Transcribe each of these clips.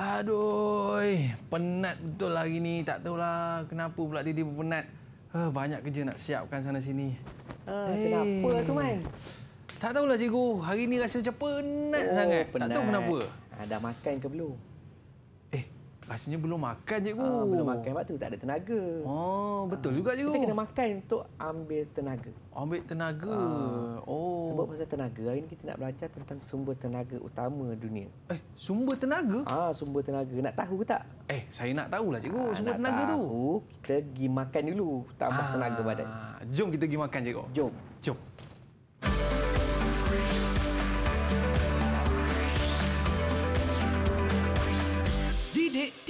Aduh, eh, penat betul hari ni. Tak tahulah kenapa pula tiba pun penat. Uh, banyak kerja nak siapkan sana sini. Uh, eh, hey. Kenapa lah tu, Man? Tak tahulah, cikgu. Hari ini rasa macam penat oh, sangat. Penat. Tak tahu kenapa. Ha, dah makan ke belum? Rasanya belum makan cikgu. Ah, belum makan waktu tak ada tenaga. Oh, betul ah, juga cikgu. Kita kena makan untuk ambil tenaga. Ambil tenaga. Ah, oh. Sebab pasal tenaga, hari ini kita nak belajar tentang sumber tenaga utama dunia. Eh, sumber tenaga? Ah, sumber tenaga. Nak tahu ke tak? Eh, saya nak tahulah cikgu ah, sumber tenaga tahu, tu. Kita pergi makan dulu tambah ah, tenaga badan. Ah, jom kita pergi makan cikgu. Jom. Jom.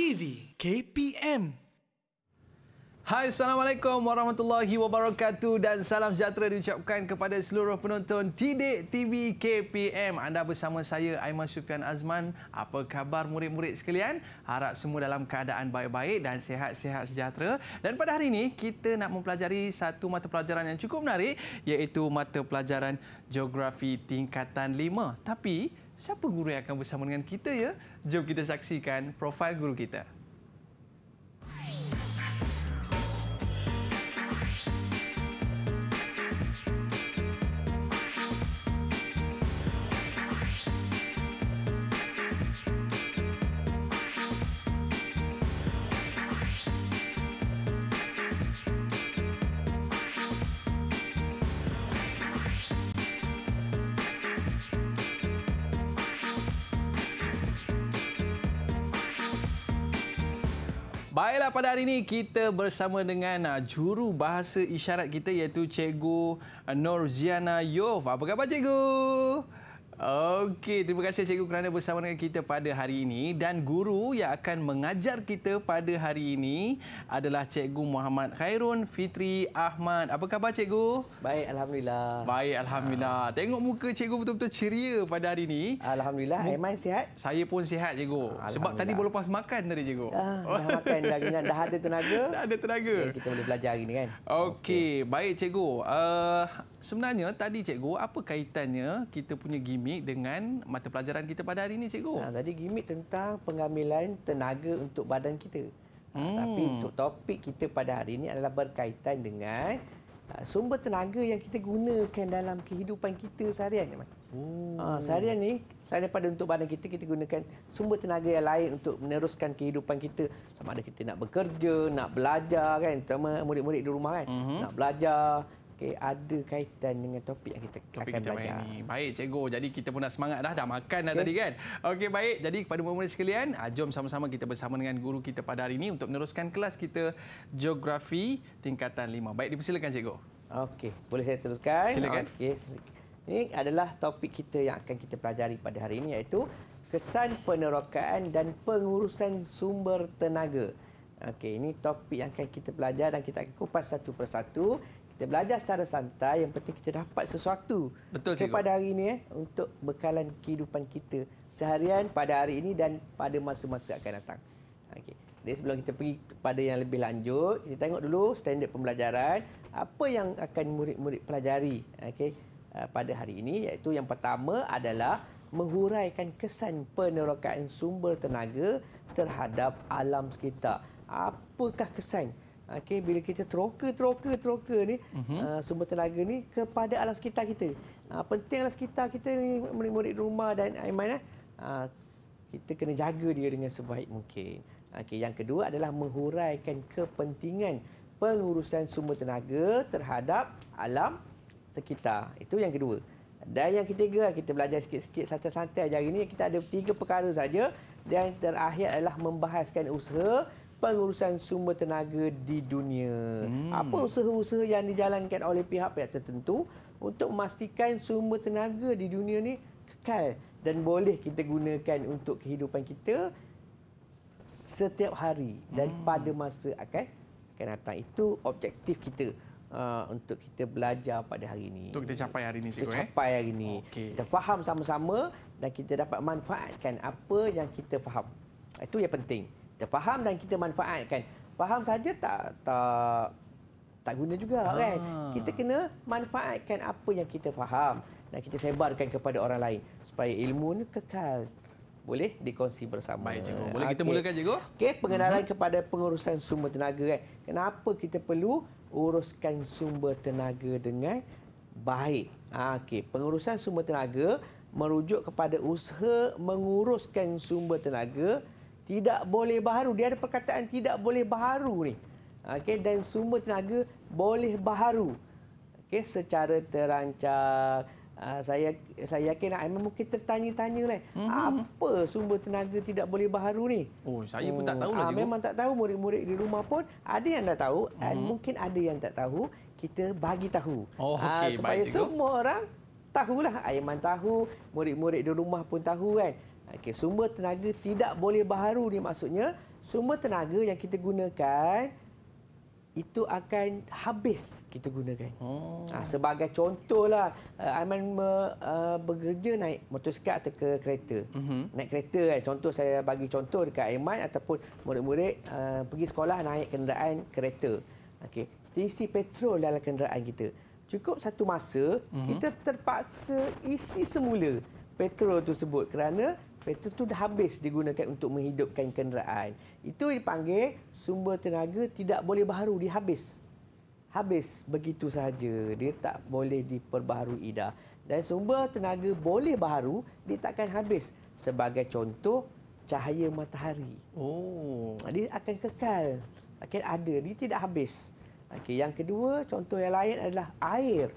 TV KPM Hai Assalamualaikum Warahmatullahi Wabarakatuh dan salam sejahtera diucapkan kepada seluruh penonton Tidik TV KPM. Anda bersama saya Aiman Sufian Azman. Apa khabar murid-murid sekalian? Harap semua dalam keadaan baik-baik dan sehat-sehat sejahtera. Dan pada hari ini kita nak mempelajari satu mata pelajaran yang cukup menarik iaitu mata pelajaran Geografi Tingkatan 5. Tapi siapa guru yang akan bersama dengan kita ya? Jom kita saksikan profil guru kita. Baiklah pada hari ini kita bersama dengan uh, juru bahasa isyarat kita iaitu Cikgu uh, Nur Ziana Yof. Apa khabar Cikgu? Okey, terima kasih cikgu kerana bersama dengan kita pada hari ini dan guru yang akan mengajar kita pada hari ini adalah cikgu Muhammad Khairun Fitri Ahmad. Apa khabar cikgu? Baik, alhamdulillah. Baik, alhamdulillah. Ha. Tengok muka cikgu betul-betul ceria pada hari ini. Alhamdulillah, Aiman sihat? Saya pun sihat cikgu. Sebab tadi belum lepas makan tadi cikgu. Ah, dah makan dah ingat dah ada tenaga. Dah ada tenaga. Okay, kita boleh belajar hari ini kan. Okey, okay. baik cikgu. Uh, sebenarnya tadi cikgu apa kaitannya kita punya gimmick gimmick dengan mata pelajaran kita pada hari ini, cikgu. Ha, tadi gimmick tentang pengambilan tenaga untuk badan kita. Ah, hmm. Ha, tapi topik kita pada hari ini adalah berkaitan dengan ah, sumber tenaga yang kita gunakan dalam kehidupan kita seharian. Hmm. Ha, seharian ni, selain daripada untuk badan kita, kita gunakan sumber tenaga yang lain untuk meneruskan kehidupan kita. Sama ada kita nak bekerja, nak belajar kan, terutama murid-murid di rumah kan. Hmm. Nak belajar, okay, ada kaitan dengan topik yang kita topik akan kita belajar. Baik, baik, cikgu. Jadi kita pun dah semangat dah. Dah makan dah okay. tadi kan? Okey, baik. Jadi kepada murid-murid sekalian, ah, jom sama-sama kita bersama dengan guru kita pada hari ini untuk meneruskan kelas kita Geografi Tingkatan 5. Baik, dipersilakan cikgu. Okey, boleh saya teruskan? Silakan. Okey, Ini adalah topik kita yang akan kita pelajari pada hari ini iaitu kesan penerokaan dan pengurusan sumber tenaga. Okey, ini topik yang akan kita belajar dan kita akan kupas satu persatu kita belajar secara santai yang penting kita dapat sesuatu Betul, cikgu. pada hari ini eh, untuk bekalan kehidupan kita seharian pada hari ini dan pada masa-masa akan datang. Okey. Jadi sebelum kita pergi pada yang lebih lanjut, kita tengok dulu standard pembelajaran apa yang akan murid-murid pelajari Okey, eh, pada hari ini iaitu yang pertama adalah menghuraikan kesan penerokaan sumber tenaga terhadap alam sekitar. Apakah kesan? Okey, bila kita teroka, teroka, teroka ni uh-huh. uh, sumber tenaga ni kepada alam sekitar kita. Uh, penting alam sekitar kita ni murid-murid rumah dan Aiman eh. Uh, kita kena jaga dia dengan sebaik mungkin. Okey, yang kedua adalah menghuraikan kepentingan pengurusan sumber tenaga terhadap alam sekitar. Itu yang kedua. Dan yang ketiga, kita belajar sikit-sikit santai-santai hari ini. Kita ada tiga perkara saja. Dan terakhir adalah membahaskan usaha pengurusan sumber tenaga di dunia. Hmm. Apa usaha-usaha yang dijalankan oleh pihak-pihak tertentu untuk memastikan sumber tenaga di dunia ni kekal dan boleh kita gunakan untuk kehidupan kita setiap hari dan hmm. pada masa akan akan datang itu objektif kita uh, untuk kita belajar pada hari ini. Untuk kita capai hari ini cikgu eh. hari ini. Okay. Kita faham sama-sama dan kita dapat manfaatkan apa yang kita faham. Itu yang penting kita faham dan kita manfaatkan. Faham saja tak tak tak guna juga ha. kan. Kita kena manfaatkan apa yang kita faham dan kita sebarkan kepada orang lain supaya ilmu ni kekal. Boleh dikongsi bersama. Baik cikgu. Boleh okay. kita mulakan cikgu? Okey, pengenalan uh-huh. kepada pengurusan sumber tenaga kan. Kenapa kita perlu uruskan sumber tenaga dengan baik? Ah, okey, pengurusan sumber tenaga merujuk kepada usaha menguruskan sumber tenaga tidak boleh baharu. Dia ada perkataan tidak boleh baharu ni. Okey dan semua tenaga boleh baharu. Okey secara terancang Uh, ah, saya saya yakin Aiman lah, mungkin tertanya-tanya lah. Mm-hmm. Apa sumber tenaga tidak boleh baharu ni? Oh, saya pun tak hmm. tahu lah. Uh, memang tak tahu murid-murid di rumah pun ada yang dah tahu mm-hmm. dan mhm. mungkin ada yang tak tahu. Kita bagi tahu. Oh, ah, okay. uh, supaya Baik, semua orang tahulah. Aiman tahu, murid-murid di rumah pun tahu kan. Okay, sumber tenaga tidak boleh baharu ni maksudnya sumber tenaga yang kita gunakan itu akan habis kita gunakan. Hmm. Ha, sebagai contoh lah, eh, Aiman me, uh, bekerja naik motosikal atau ke kereta. Mm-hmm. Naik kereta kan. Contoh saya bagi contoh dekat Aiman ataupun murid-murid uh, pergi sekolah naik kenderaan kereta. Okey. Kita isi petrol dalam kenderaan kita. Cukup satu masa, mm-hmm. kita terpaksa isi semula petrol tersebut kerana petrol tu dah habis digunakan untuk menghidupkan kenderaan. Itu dipanggil sumber tenaga tidak boleh baru dihabis, habis. begitu sahaja, dia tak boleh diperbaharui dah. Dan sumber tenaga boleh baru dia takkan habis. Sebagai contoh, cahaya matahari. Oh, dia akan kekal. Akan ada, dia tidak habis. Okey, yang kedua, contoh yang lain adalah air.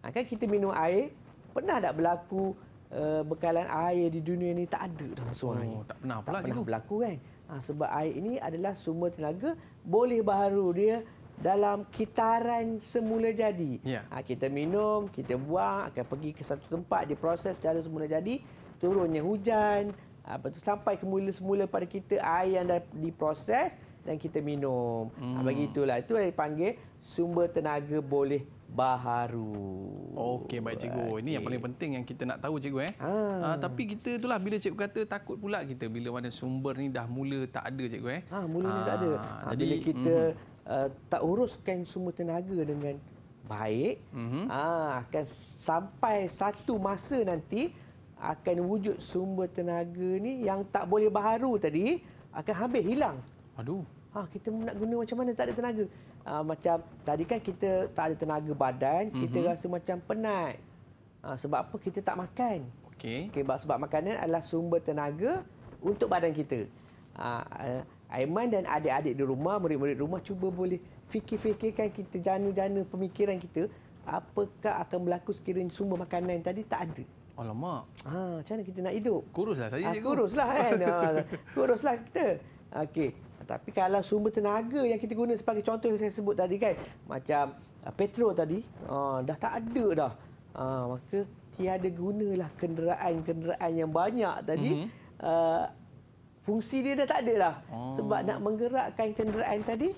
Akan ha, kita minum air, pernah tak berlaku Eh, bekalan air di dunia ini tak ada dah sebenarnya. Oh, tak pernah pula tak pernah berlaku kan. Ha, sebab air ini adalah sumber tenaga boleh baru dia dalam kitaran semula jadi. Yeah. Ha, kita minum, kita buang, akan pergi ke satu tempat, proses secara semula jadi, turunnya hujan, apa tu sampai kemula semula pada kita air yang dah diproses dan kita minum. Ha, hmm. Ha, begitulah itu yang dipanggil sumber tenaga boleh baharu. Okey baik cikgu. Okay. Ini yang paling penting yang kita nak tahu cikgu eh. Ah. Ah, tapi kita itulah bila cikgu kata takut pula kita bila mana sumber ni dah mula tak ada cikgu eh. Ah mula ah. tak ada. Ah, ah, Jadi, bila kita mm-hmm. uh, tak uruskan semua tenaga dengan baik, mm-hmm. ah akan sampai satu masa nanti akan wujud sumber tenaga ni yang tak boleh baharu tadi akan habis hilang. Aduh. Ah kita nak guna macam mana tak ada tenaga uh, macam tadi kan kita tak ada tenaga badan, mm-hmm. kita mhm. rasa macam penat. Uh, sebab apa? Kita tak makan. Okey. Okay, sebab, sebab makanan adalah sumber tenaga untuk badan kita. Uh, uh, Aiman dan adik-adik di rumah, murid-murid rumah cuba boleh fikir-fikirkan kita jana-jana pemikiran kita, apakah akan berlaku sekiranya sumber makanan tadi tak ada? Alamak. Ha, macam mana kita nak hidup? Kuruslah saya. Ha, kuruslah kan. kuruslah kita. Okey. Tapi kalau sumber tenaga yang kita guna sebagai contoh yang saya sebut tadi kan, macam uh, petrol tadi, uh, dah tak ada dah. Uh, maka tiada gunalah kenderaan-kenderaan yang banyak tadi. Mm -hmm. uh, fungsi dia dah tak ada dah. Oh. Sebab nak menggerakkan kenderaan tadi,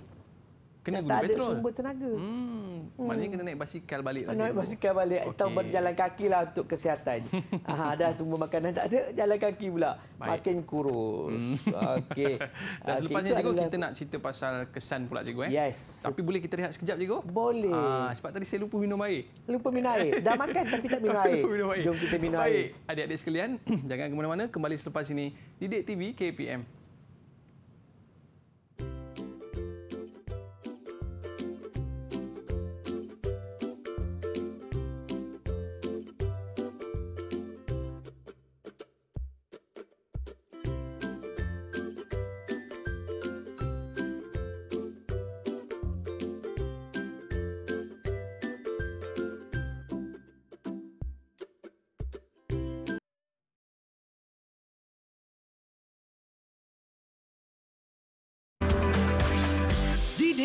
Kena guna petrol? Tak ada sumber tenaga. Hmm. Hmm. Maknanya kena naik basikal balik. Lah, naik basikal balik okay. atau berjalan kaki lah untuk kesihatan. Aha, dah sumber makanan tak ada, jalan kaki pula. Baik. Makin kurus. Hmm. Okey. Dan okay. Ah, selepas ini, cikgu, kita nak cerita pasal kesan pula, cikgu. Eh? Yes. Tapi boleh kita rehat sekejap, cikgu? Boleh. Ah, sebab tadi saya lupa minum air. Lupa minum air. Dah makan tapi tak minum air. minum air. Jom kita minum Baik. air. Baik, adik-adik sekalian, jangan ke mana-mana. Kembali selepas ini, Didik TV KPM.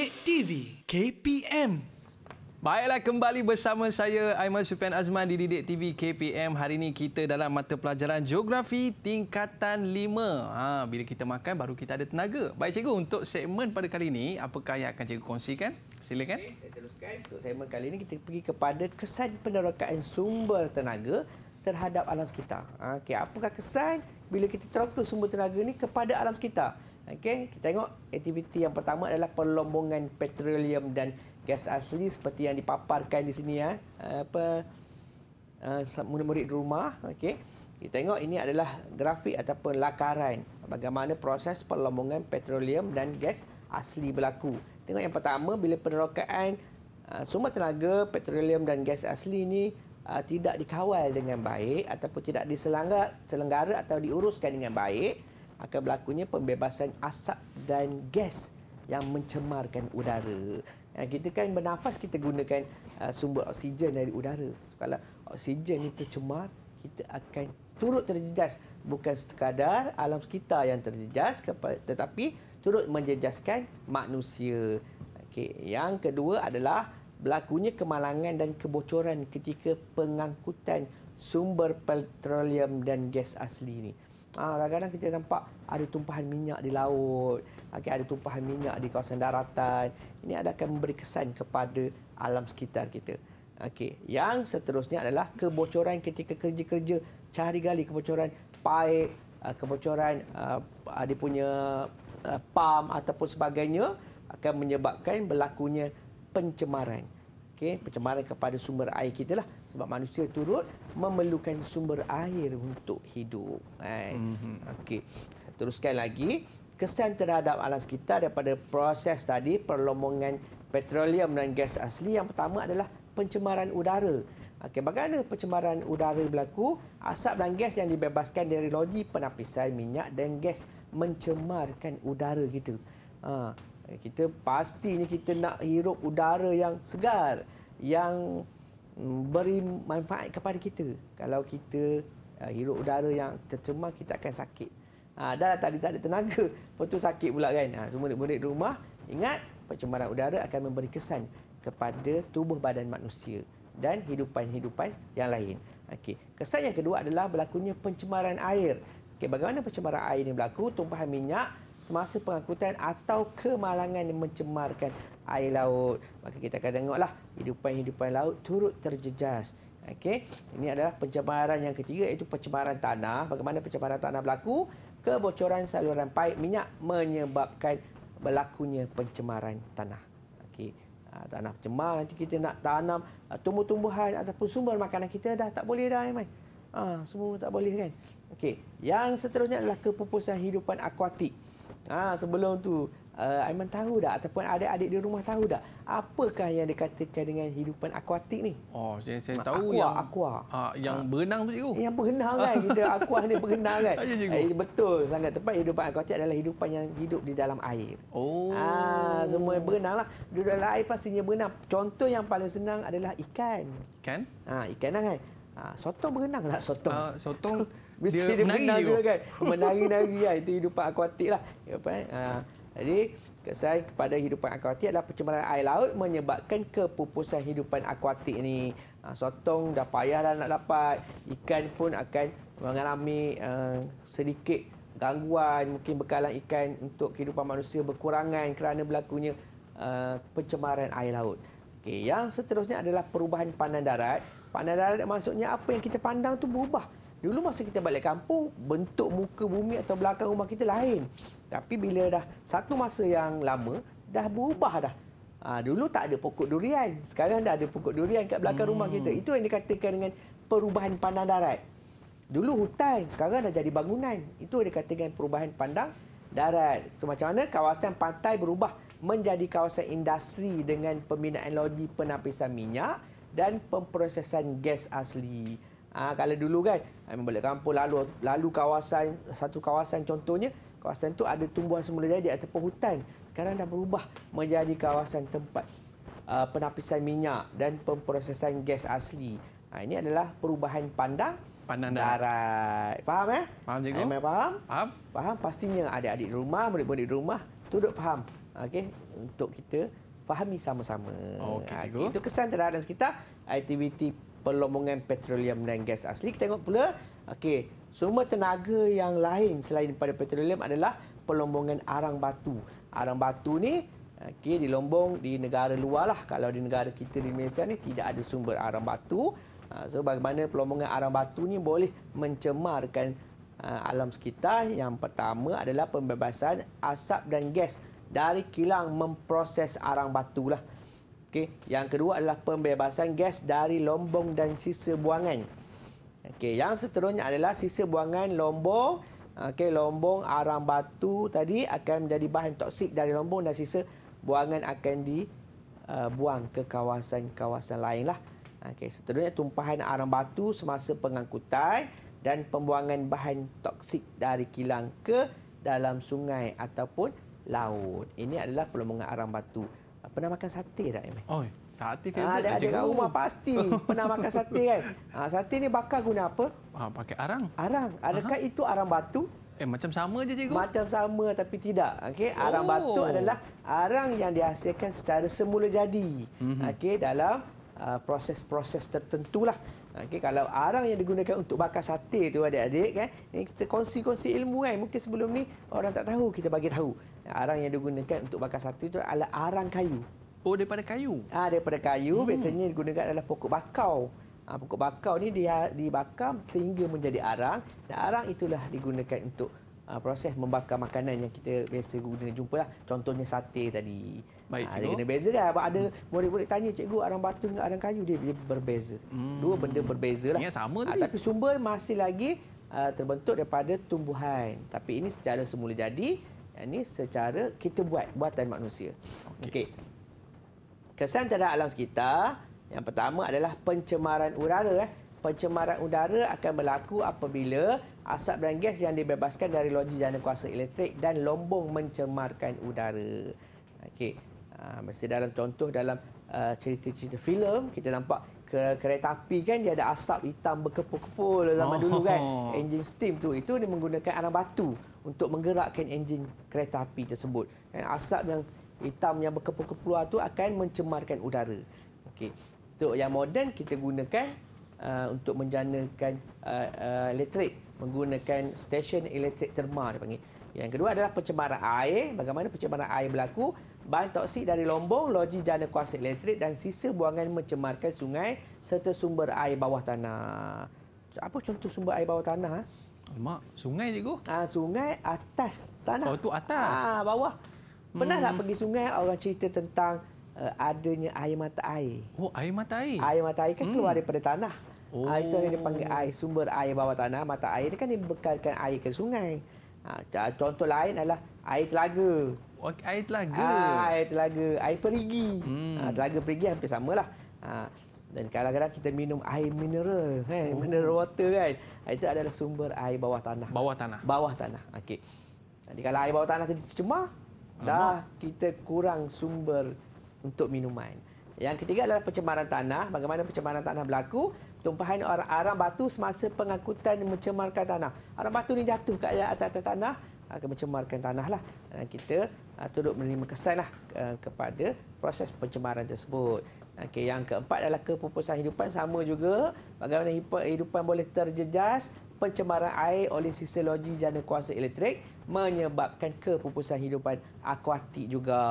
Kulit TV KPM. Baiklah kembali bersama saya Aiman Sufian Azman di Didik TV KPM. Hari ini kita dalam mata pelajaran geografi tingkatan 5. Ha, bila kita makan baru kita ada tenaga. Baik cikgu untuk segmen pada kali ini apakah yang akan cikgu kongsikan? Silakan. Okay, saya teruskan. Untuk segmen kali ini kita pergi kepada kesan penerokaan sumber tenaga terhadap alam sekitar. Ha, okay, apakah kesan bila kita teroka sumber tenaga ini kepada alam sekitar? Okey, kita tengok aktiviti yang pertama adalah perlombongan petroleum dan gas asli seperti yang dipaparkan di sini ya. Apa ah, murid-murid rumah, okey. Kita tengok ini adalah grafik ataupun lakaran bagaimana proses perlombongan petroleum dan gas asli berlaku. Tengok yang pertama bila penerokaan ah, sumber tenaga petroleum dan gas asli ini ah, tidak dikawal dengan baik ataupun tidak diselenggara atau diuruskan dengan baik, akan berlakunya pembebasan asap dan gas yang mencemarkan udara. Yang ha, kita kan bernafas kita gunakan uh, sumber oksigen dari udara. Kalau oksigen itu tercemar, kita akan turut terjejas bukan sekadar alam sekitar yang terjejas tetapi turut menjejaskan manusia. Okey, yang kedua adalah berlakunya kemalangan dan kebocoran ketika pengangkutan sumber petroleum dan gas asli ini. Ah, kadang-kadang kita nampak ada tumpahan minyak di laut, okay, ada tumpahan minyak di kawasan daratan. Ini ada akan memberi kesan kepada alam sekitar kita. Okey, yang seterusnya adalah kebocoran ketika kerja-kerja cari gali kebocoran paip, ah, kebocoran ah, ada punya pam ataupun sebagainya akan menyebabkan berlakunya pencemaran. Okey, pencemaran kepada sumber air kita lah sebab manusia turut memerlukan sumber air untuk hidup kan mm-hmm. okey teruskan lagi kesan terhadap alam sekitar daripada proses tadi perlombongan petroleum dan gas asli yang pertama adalah pencemaran udara okey bagaimana pencemaran udara berlaku asap dan gas yang dibebaskan dari loji penapisan minyak dan gas mencemarkan udara kita ha kita pastinya kita nak hirup udara yang segar yang beri manfaat kepada kita. Kalau kita uh, hirup udara yang tercemar, kita akan sakit. Ha, dah lah tadi tak ada tenaga, lepas tu sakit pula kan. Ha, semua murid-murid di rumah, ingat pencemaran udara akan memberi kesan kepada tubuh badan manusia dan hidupan-hidupan yang lain. Okey, kesan yang kedua adalah berlakunya pencemaran air. Okey, bagaimana pencemaran air ini berlaku? Tumpahan minyak semasa pengangkutan atau kemalangan yang mencemarkan air laut. Maka kita akan tengoklah hidupan-hidupan laut turut terjejas. Okey. Ini adalah pencemaran yang ketiga iaitu pencemaran tanah. Bagaimana pencemaran tanah berlaku? Kebocoran saluran paip minyak menyebabkan berlakunya pencemaran tanah. Okey. Ah, tanah pencemar nanti kita nak tanam ah, tumbuh-tumbuhan ataupun sumber makanan kita dah tak boleh dah, Aiman. Ha, semua tak boleh kan? Okey. Yang seterusnya adalah kepupusan hidupan akuatik. Ah, sebelum tu uh, Aiman tahu tak ataupun adik-adik di rumah tahu tak apakah yang dikatakan dengan hidupan akuatik ni? Oh, saya, saya tahu aqua, yang aqua. Uh, ah, yang uh, berenang tu cikgu. Yang berenang kan kita aqua ni berenang kan. Ya, Uh, betul sangat tepat hidupan akuatik adalah hidupan yang hidup di dalam air. Oh. Ah, uh, semua berenang lah. Duduk dalam air pastinya berenang. Contoh yang paling senang adalah ikan. Ikan? Ah, uh, ikan lah kan. Ah, uh, sotong berenang lah sotong. Uh, sotong. So, Mesti dia, dia menari juga kan. Menari-nari lah. Itu hidupan akuatik lah. Ya, apa, eh? Jadi kesan kepada hidupan akuatik adalah pencemaran air laut menyebabkan kepupusan hidupan akuatik ini. Ha, ah, sotong dah payah dah nak dapat, ikan pun akan mengalami uh, sedikit gangguan mungkin bekalan ikan untuk kehidupan manusia berkurangan kerana berlakunya uh, pencemaran air laut. Okey, yang seterusnya adalah perubahan pandang darat. Pandang darat maksudnya apa yang kita pandang tu berubah. Dulu masa kita balik kampung, bentuk muka bumi atau belakang rumah kita lain. Tapi bila dah satu masa yang lama, dah berubah dah. Ha, dulu tak ada pokok durian. Sekarang dah ada pokok durian kat belakang hmm. rumah kita. Hmm. Itu yang dikatakan dengan perubahan pandang darat. Dulu hutan, sekarang dah jadi bangunan. Itu yang dikatakan perubahan pandang darat. So, macam mana kawasan pantai berubah menjadi kawasan industri dengan pembinaan logi penapisan minyak dan pemprosesan gas asli. Ha, kalau dulu kan, boleh kampung lalu, lalu kawasan, satu kawasan contohnya, kawasan tu ada tumbuhan semula jadi ataupun hutan sekarang dah berubah menjadi kawasan tempat uh, penapisan minyak dan pemprosesan gas asli. Ha, ini adalah perubahan pandang pandang darat. Faham eh? Faham cikgu? Ayah, faham? Faham. Faham pastinya adik-adik di rumah, murid-murid di rumah duduk faham. Okey, untuk kita fahami sama-sama. Okey, ha, cikgu. Ha, itu kesan terhadap kita aktiviti pelombongan petroleum dan gas asli. Kita tengok pula okey semua tenaga yang lain selain daripada petroleum adalah pelombongan arang batu. Arang batu ni okey dilombong di negara luar lah. Kalau di negara kita di Malaysia ni tidak ada sumber arang batu. Ah, so bagaimana pelombongan arang batu ni boleh mencemarkan ah, alam sekitar? Yang pertama adalah pembebasan asap dan gas dari kilang memproses arang batu lah. Okay. Yang kedua adalah pembebasan gas dari lombong dan sisa buangan. Okey, yang seterusnya adalah sisa buangan lombong. Okey, lombong arang batu tadi akan menjadi bahan toksik dari lombong dan sisa buangan akan dibuang uh, ke kawasan-kawasan lainlah. lah. Okey, seterusnya tumpahan arang batu semasa pengangkutan dan pembuangan bahan toksik dari kilang ke dalam sungai ataupun laut. Ini adalah pelombongan arang batu. Pernah makan sate tak, Emi? Oh, Sate ah, favorite. Ha, lah, ada, ada kau. rumah pasti pernah makan sate kan. Ha, ah, sate ni bakar guna apa? Ha, pakai arang. Arang. Adakah Aha. itu arang batu? Eh macam sama je cikgu. Macam sama tapi tidak. Okey, arang oh. batu adalah arang yang dihasilkan secara semula jadi. Mm-hmm. Okey, dalam proses-proses uh, tertentulah. Okey, kalau arang yang digunakan untuk bakar sate tu adik-adik kan, ni kita kongsi-kongsi ilmu kan. Mungkin sebelum ni orang tak tahu, kita bagi tahu. Arang yang digunakan untuk bakar sate itu adalah arang kayu. Oh daripada kayu. Ah daripada kayu hmm. biasanya digunakan adalah pokok bakau. Ah pokok bakau ni dia dibakar sehingga menjadi arang dan arang itulah digunakan untuk ah, proses membakar makanan yang kita biasa guna jumpa lah. contohnya sate tadi. Baik ah, cikgu. Ah, kena beza kan? Apa ada hmm. murid-murid tanya cikgu arang batu dengan arang kayu dia, dia berbeza. Hmm. Dua benda berbeza lah. Ya sama ah, tadi. tapi sumber masih lagi ah, terbentuk daripada tumbuhan. Tapi ini secara semula jadi ini secara kita buat buatan manusia. Okey. Okay kesan terhadap alam sekitar yang pertama adalah pencemaran udara eh. Pencemaran udara akan berlaku apabila asap dan gas yang dibebaskan dari loji jana kuasa elektrik dan lombong mencemarkan udara. Okey. Ah, mesti dalam contoh dalam uh, cerita-cerita filem kita nampak kereta api kan dia ada asap hitam berkepul-kepul zaman oh. dulu kan. Oh. Enjin steam tu itu dia menggunakan arang batu untuk menggerakkan enjin kereta api tersebut. Eh, asap yang hitam yang berkepul-kepuluh tu akan mencemarkan udara. Okey. Untuk so, yang moden kita gunakan uh, untuk menjanakan uh, uh, elektrik menggunakan stesen elektrik terma dia panggil. Yang kedua adalah pencemaran air. Bagaimana pencemaran air berlaku? Bahan toksik dari lombong, loji jana kuasa elektrik dan sisa buangan mencemarkan sungai serta sumber air bawah tanah. Apa contoh sumber air bawah tanah? Ha? Mak, sungai cikgu? Ah, sungai atas tanah. Oh, tu atas. Ah, bawah. Pernah tak hmm. pergi sungai orang cerita tentang uh, adanya air mata air? Oh, air mata air. Air mata air kan hmm. keluar daripada tanah. Oh. Ah, air itu yang dipanggil air sumber air bawah tanah. Mata air ini kan dibekalkan air ke sungai. Ha, contoh lain adalah air telaga. Oh, air telaga. Ha, air telaga, air perigi. Hmm. Ha, telaga perigi hampir samalah. Ha, dan kadang-kadang kita minum air mineral, kan? Oh. mineral water kan. Itu adalah sumber air bawah tanah. Bawah tanah. Bawah tanah. Okey. Jadi kalau air bawah tanah itu cuma dah kita kurang sumber untuk minuman. Yang ketiga adalah pencemaran tanah. Bagaimana pencemaran tanah berlaku? Tumpahan arang, arang batu semasa pengangkutan mencemarkan tanah. Arang batu ni jatuh ke atas-atas tanah akan mencemarkan tanah lah. kita uh, turut menerima kesan lah ah, kepada proses pencemaran tersebut. Okay, yang keempat adalah kepupusan hidupan sama juga. Bagaimana hidupan boleh terjejas pencemaran air oleh sistologi jana kuasa elektrik menyebabkan kepupusan hidupan akuatik juga.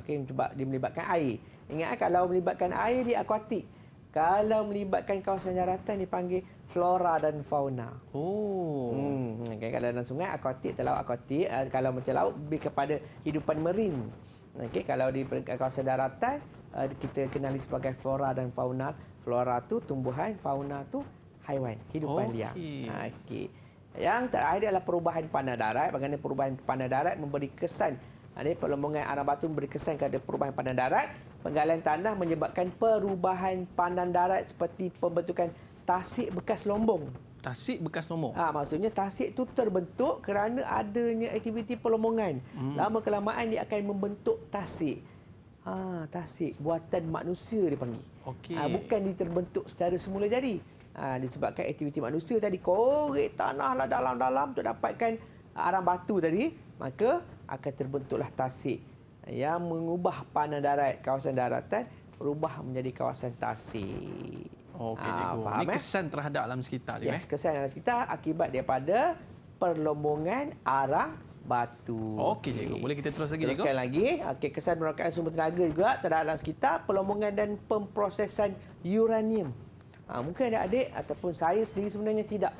Okay, sebab dia melibatkan air. Ingat eh, kalau melibatkan air di akuatik. Kalau melibatkan kawasan daratan dipanggil flora dan fauna. Oh. Hmm. Okay, kalau dalam sungai akuatik, telau akuatik, eh, kalau macam laut lebih kepada hidupan marin. Okey, kalau di kawasan daratan eh, kita kenali sebagai flora dan fauna. Flora tu tumbuhan, fauna tu haiwan hidupan okay. liar. Okey. Yang terakhir adalah perubahan panas darat. Bagaimana perubahan panas darat memberi kesan. Ini ha, perlembungan Arab Batu memberi kesan kepada perubahan panas darat. Penggalian tanah menyebabkan perubahan panas darat seperti pembentukan tasik bekas lombong. Tasik bekas lombong? Ha, maksudnya tasik itu terbentuk kerana adanya aktiviti perlombongan. Hmm. Lama kelamaan dia akan membentuk tasik. Ha, tasik, buatan manusia dipanggil. panggil. Okay. Ha, bukan diterbentuk secara semula jadi ha, disebabkan aktiviti manusia tadi korek tanahlah dalam-dalam untuk dapatkan ah, arang batu tadi maka akan terbentuklah tasik yang mengubah panah darat kawasan daratan berubah menjadi kawasan tasik. Okey ha, Ini eh? kesan eh? terhadap alam sekitar juga. Yes, kesan alam sekitar akibat daripada perlombongan arang batu. Okey cikgu. Boleh kita terus lagi Teruskan cikgu? lagi. Okey kesan merokakan sumber tenaga juga terhadap alam sekitar perlombongan dan pemprosesan uranium. Ha, mungkin ada adik ataupun saya sendiri sebenarnya tidak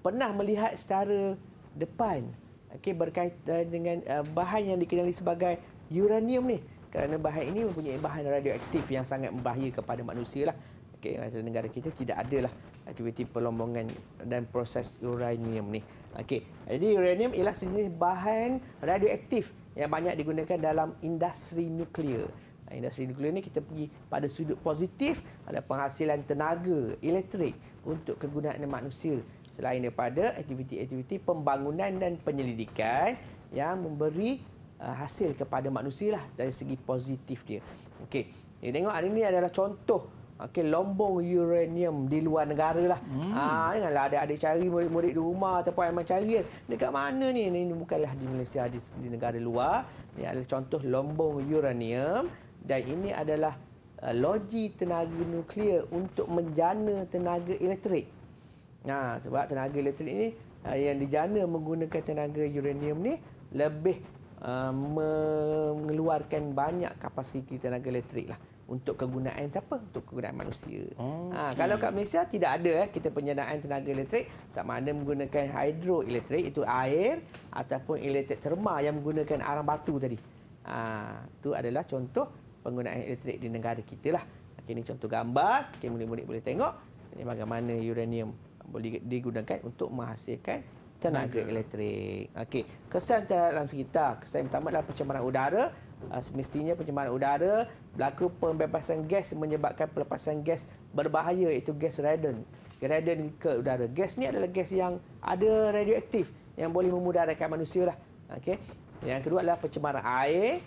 pernah melihat secara depan okay, berkaitan dengan uh, bahan yang dikenali sebagai uranium ni kerana bahan ini mempunyai bahan radioaktif yang sangat membahaya kepada manusia lah. Okay, negara kita tidak ada lah aktiviti pelombongan dan proses uranium ni. Okay. Jadi uranium ialah sejenis bahan radioaktif yang banyak digunakan dalam industri nuklear industri nuklear ni kita pergi pada sudut positif adalah penghasilan tenaga elektrik untuk kegunaan manusia selain daripada aktiviti-aktiviti pembangunan dan penyelidikan yang memberi uh, hasil kepada manusia lah dari segi positif dia. Okey, ni tengok hari ni adalah contoh Okey lombong uranium di luar negara lah. Hmm. Ah ha, janganlah ada ada cari murid-murid di rumah ataupun memang cari kan. dekat mana ni? Ini bukanlah di Malaysia di, di negara luar. Ini adalah contoh lombong uranium dan ini adalah uh, logi tenaga nuklear untuk menjana tenaga elektrik. Nah, ha, sebab tenaga elektrik ini uh, yang dijana menggunakan tenaga uranium ni lebih uh, mengeluarkan banyak kapasiti tenaga elektrik lah untuk kegunaan siapa? Untuk kegunaan manusia. Okay. Ha, kalau kat Malaysia tidak ada eh kita penjanaan tenaga elektrik sama ada menggunakan hidroelektrik itu air ataupun elektrik terma yang menggunakan arang batu tadi. Ah ha, tu adalah contoh penggunaan elektrik di negara kita lah. Okay, ini contoh gambar. Okay, murid-murid boleh tengok ini bagaimana uranium boleh digunakan untuk menghasilkan tenaga Naga. elektrik. Okey, kesan terhadap alam sekitar. Kesan pertama adalah pencemaran udara. Uh, semestinya pencemaran udara berlaku pembebasan gas menyebabkan pelepasan gas berbahaya iaitu gas radon. Radon ke udara. Gas ni adalah gas yang ada radioaktif yang boleh memudaratkan manusia lah. Okey. Yang kedua adalah pencemaran air.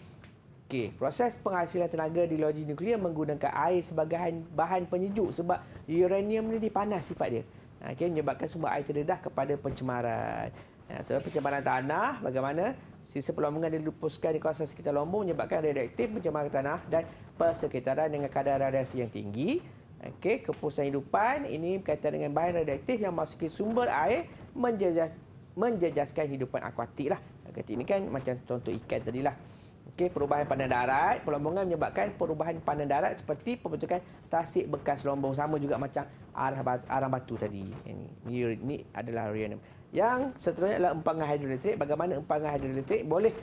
Okey, proses penghasilan tenaga di loji nuklear menggunakan air sebagai bahan penyejuk sebab uranium ni dipanas sifat dia. Ha, okey, menyebabkan sumber air terdedah kepada pencemaran. Ha, sebab pencemaran tanah bagaimana sistem pelombongan dilupuskan di kawasan sekitar lombong menyebabkan radioaktif pencemaran tanah dan persekitaran dengan kadar radiasi yang tinggi. Okey, kepusatan hidupan ini berkaitan dengan bahan radioaktif yang masuk ke sumber air menjejas, menjejaskan hidupan akuatik lah. Akuatik ini kan macam contoh ikan tadi lah. Okey, perubahan pada darat, pelombongan menyebabkan perubahan pada darat seperti pembentukan tasik bekas lombong sama juga macam arah batu, arang batu tadi. Ini, ini adalah rhenium. Yang seterusnya adalah empangan hidroelektrik. Bagaimana empangan hidroelektrik boleh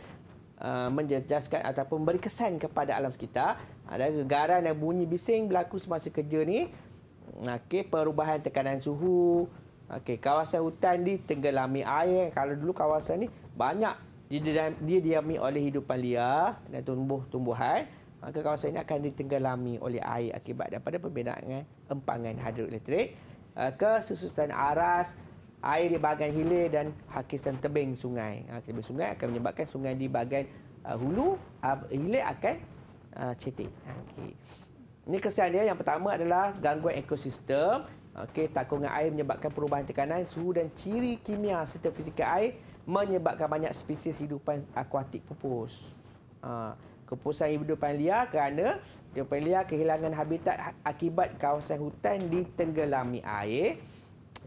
uh, menjejaskan ataupun memberi kesan kepada alam sekitar. Ada gegaran dan bunyi bising berlaku semasa kerja ni. Okey, perubahan tekanan suhu. Okey, kawasan hutan ditenggelami air. Kalau dulu kawasan ni banyak dia diami oleh hidupan liar dan tumbuh-tumbuhan maka kawasan ini akan ditenggelami oleh air akibat daripada perbezaan empangan hidroelektrik eh, ke susutan aras air di bahagian hilir dan hakisan tebing sungai. Akibat ha, sungai akan menyebabkan sungai di bahagian eh, hulu ha, hilir akan eh, cetek. Ha, okay. Ini kesan dia. Yang pertama adalah gangguan ekosistem. Okey, takungan air menyebabkan perubahan tekanan, suhu dan ciri kimia serta fizikal air menyebabkan banyak spesies hidupan akuatik pupus. Ha, kepusan hidupan liar kerana hidupan liar kehilangan habitat ha, akibat kawasan hutan ditenggelami air.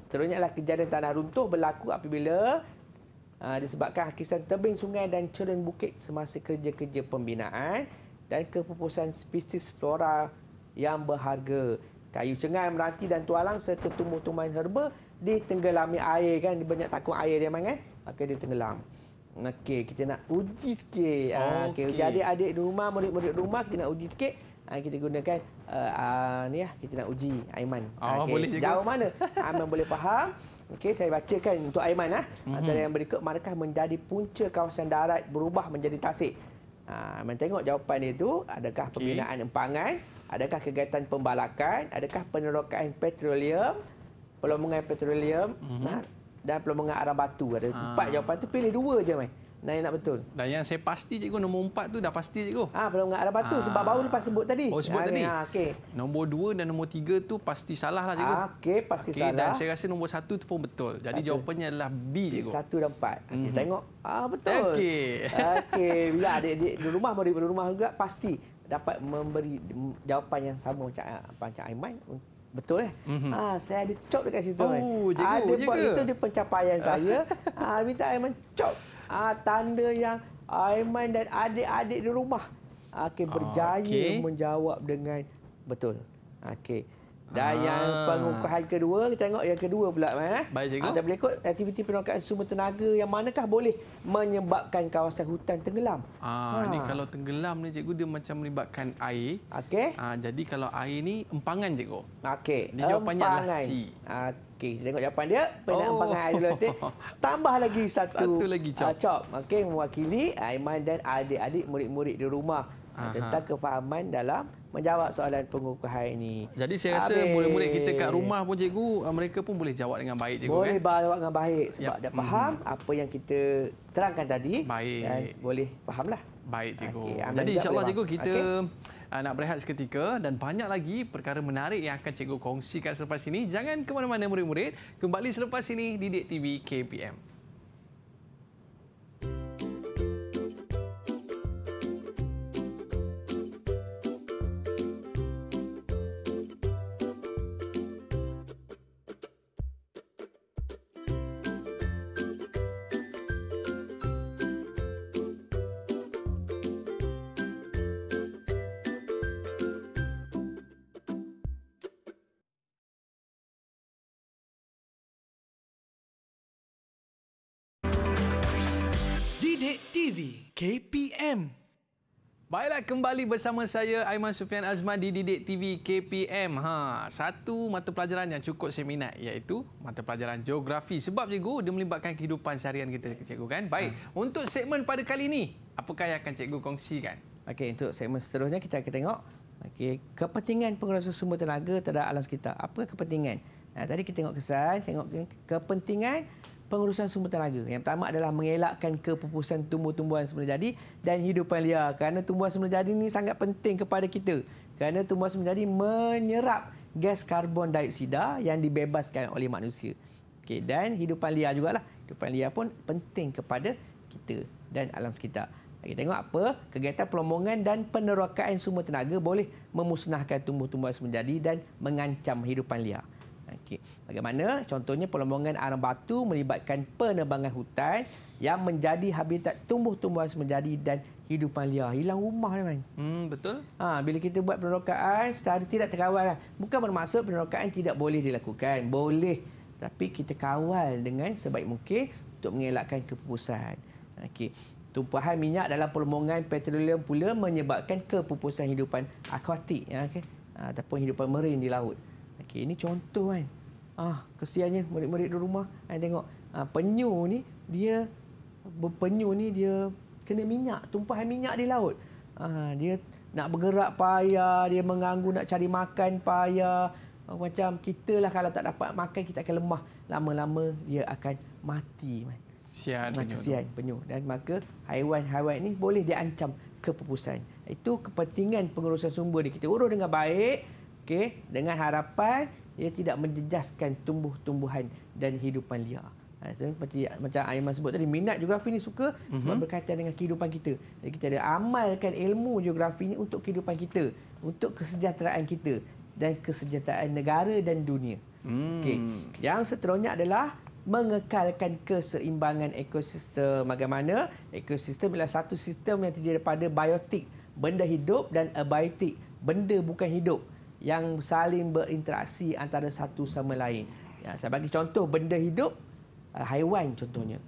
Seterusnya adalah kejadian tanah runtuh berlaku apabila ha, disebabkan hakisan tebing sungai dan cerun bukit semasa kerja-kerja pembinaan dan kepupusan spesies flora yang berharga. Kayu cengai, meranti dan tualang serta tumbuh-tumbuhan herba ditenggelami air kan. Banyak takut air dia memang kan. Okey dia tenggelam. Okey kita nak uji sikit. Ah, okey okay. jadi adik di rumah murid-murid rumah kita nak uji sikit. Ah, kita gunakan uh, uh, ni ya kita nak uji Aiman. Oh, okay. boleh jauh mana? Aiman boleh faham. Okey saya bacakan untuk Aiman ah. Mhm. Antara mm-hmm. yang berikut markah menjadi punca kawasan darat berubah menjadi tasik. Ha, main tengok jawapan dia tu adakah pembinaan empangan, adakah kegiatan pembalakan, adakah penerokaan petroleum, pelombongan petroleum, mm-hmm dan pelombongan arah batu. Ada ha. empat jawapan tu pilih dua je mai. Nai nak betul. Dan yang saya pasti cikgu nombor empat tu dah pasti cikgu. Ah peluang pelombongan arah batu ha. sebab ah. baru lepas sebut tadi. Oh sebut ha, tadi. Ha, okay. Nombor dua dan nombor tiga tu pasti salah lah cikgu. Ha, okay pasti okay, salah. Dan saya rasa nombor satu tu pun betul. Jadi satu. jawapannya adalah B cikgu. Satu dan empat. Okay, mm -hmm. Tengok. Ah ha, betul. Okey. Okay. Bila ada di rumah mari di rumah juga pasti dapat memberi jawapan yang sama macam apa macam Aiman Betul eh? Mm-hmm. Ha, saya ada cop dekat situ. Oh, jadi kan. Ada buat itu dia pencapaian saya. ha, minta Aiman cop. Ha, ah, tanda yang Aiman dan adik-adik di rumah. Okey, berjaya okay. menjawab dengan betul. Okay. Dan Aa. Ah. yang pengukuhan kedua, kita tengok yang kedua pula. Eh. Baik, cikgu. Kita boleh ikut aktiviti penolakan sumber tenaga yang manakah boleh menyebabkan kawasan hutan tenggelam. Ah ha. Ini kalau tenggelam ni, cikgu, dia macam melibatkan air. Okey. Ah, jadi kalau air ni empangan, cikgu. Okey. Jawapannya empangan. adalah C. Okey, kita tengok jawapan dia. Pernah oh. empangan air dulu. Tambah lagi satu. Satu lagi, Cop. Uh, ah, cop. Okey, mewakili Aiman dan adik-adik murid-murid di rumah. Aha. Tentang kefahaman dalam menjawab soalan pengukuhan ini. Jadi saya rasa murid-murid kita kat rumah pun cikgu, eh, mereka pun boleh jawab dengan baik cikgu boleh kan? jawab dengan baik sebab yep. dia faham -hmm. apa yang kita terangkan tadi. Baik. Dan boleh fahamlah. Baik cikgu. Okay. Jadi insya-Allah cikgu kita okay. Eh, nak berehat seketika dan banyak lagi perkara menarik yang akan cikgu kongsikan selepas ini. Jangan ke mana-mana murid-murid, kembali selepas ini di Didik TV KPM. KPM. Baiklah kembali bersama saya Aiman Sufian Azman di Didik TV KPM. Ha, satu mata pelajaran yang cukup saya minat iaitu mata pelajaran geografi. Sebab cikgu dia melibatkan kehidupan seharian kita cikgu kan. Baik, ha. untuk segmen pada kali ini, apakah yang akan cikgu kongsikan? Okey, untuk segmen seterusnya kita akan tengok Okay, kepentingan pengurusan sumber tenaga terhadap alam sekitar. Apa kepentingan? Nah, ha, tadi kita tengok kesan, tengok kepentingan pengurusan sumber tenaga. Yang pertama adalah mengelakkan kepupusan tumbuh-tumbuhan semula jadi dan hidupan liar. Kerana tumbuhan semula jadi ini sangat penting kepada kita. Kerana tumbuhan semula jadi menyerap gas karbon dioksida yang dibebaskan oleh manusia. Okay, dan hidupan liar juga lah. Hidupan liar pun penting kepada kita dan alam sekitar. Kita tengok apa kegiatan pelombongan dan penerokaan sumber tenaga boleh memusnahkan tumbuh-tumbuhan semula jadi dan mengancam hidupan liar. Okey. Bagaimana contohnya pelombongan arang batu melibatkan penebangan hutan yang menjadi habitat tumbuh-tumbuhan semenjadi dan hidupan liar. Hilang rumah dengan. Hmm, betul. Ha, bila kita buat penerokaan secara tidak terkawal. Lah. Bukan bermaksud penerokaan tidak boleh dilakukan. Boleh. Tapi kita kawal dengan sebaik mungkin untuk mengelakkan kepupusan. Okey. Tumpahan minyak dalam pelombongan petroleum pula menyebabkan kepupusan hidupan akuatik. Ya, okay? Ha, ataupun hidupan marin di laut. Okey, ini contoh kan ah kesiannya murid-murid di rumah ai tengok ah, penyu ni dia penyu ni dia kena minyak tumpahan minyak di laut ah, dia nak bergerak payah dia mengganggu nak cari makan payah ah, macam kita lah kalau tak dapat makan kita akan lemah lama-lama dia akan mati man. Kesian, nah, kesian penyu. Dan maka haiwan-haiwan ini boleh diancam kepupusan. Itu kepentingan pengurusan sumber ni. Kita urus dengan baik, Okey, dengan harapan ia tidak menjejaskan tumbuh-tumbuhan dan hidupan liar. Ha, seperti macam Aiman sebut tadi, minat geografi ni suka mm -hmm. berkaitan dengan kehidupan kita. Jadi kita ada amalkan ilmu geografi ni untuk kehidupan kita, untuk kesejahteraan kita dan kesejahteraan negara dan dunia. Mm. Okey. Yang seterusnya adalah mengekalkan keseimbangan ekosistem. Bagaimana? Ekosistem ialah satu sistem yang terdiri daripada biotik, benda hidup dan abiotik, benda bukan hidup yang saling berinteraksi antara satu sama lain. Ya, saya bagi contoh benda hidup, eh, haiwan contohnya.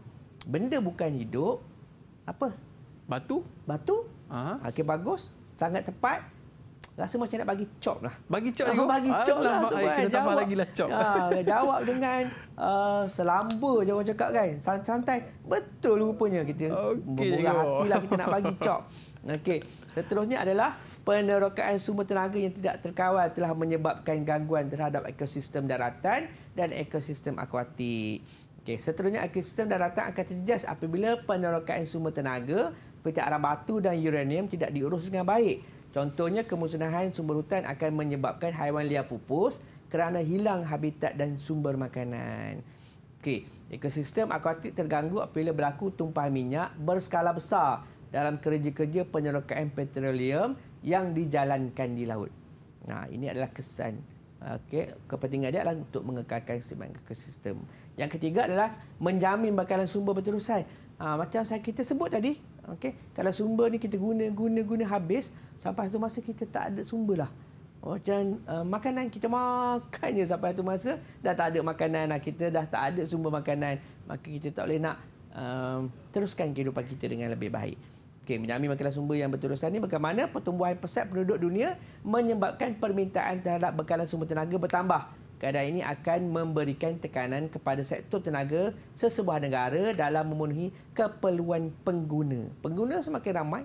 Benda bukan hidup, apa? Batu. Batu. Aha. Ah, okey bagus, sangat tepat. Rasa macam nak bagi cop lah. Bagi cop juga? Bagi cop lah. Ay, eh, kena kan. jawab. tambah lagi lah cop. Ya, jawab dengan uh, selamba je orang cakap kan. Santai. Betul rupanya kita. Okay, Berbual hati lah kita nak bagi cop. Okey, seterusnya adalah penerokaan sumber tenaga yang tidak terkawal telah menyebabkan gangguan terhadap ekosistem daratan dan ekosistem akuatik. Okey, seterusnya ekosistem daratan akan terjejas apabila penerokaan sumber tenaga seperti arang batu dan uranium tidak diurus dengan baik. Contohnya kemusnahan sumber hutan akan menyebabkan haiwan liar pupus kerana hilang habitat dan sumber makanan. Okey, ekosistem akuatik terganggu apabila berlaku tumpahan minyak berskala besar dalam kerja-kerja penyerokaan petroleum yang dijalankan di laut. Nah, ha, ini adalah kesan okey kepentingan dia adalah untuk mengekalkan sistem ekosistem. Yang ketiga adalah menjamin bakalan sumber berterusan. Ha, macam saya kita sebut tadi, okey, kalau sumber ni kita guna guna guna habis sampai satu masa kita tak ada sumber lah. Macam uh, makanan kita makan je sampai satu masa dah tak ada makanan lah. Kita dah tak ada sumber makanan. Maka kita tak boleh nak uh, teruskan kehidupan kita dengan lebih baik. Okey, menyami makanan sumber yang berterusan ini bagaimana pertumbuhan pesat penduduk dunia menyebabkan permintaan terhadap bekalan sumber tenaga bertambah. Keadaan ini akan memberikan tekanan kepada sektor tenaga sesebuah negara dalam memenuhi keperluan pengguna. Pengguna semakin ramai,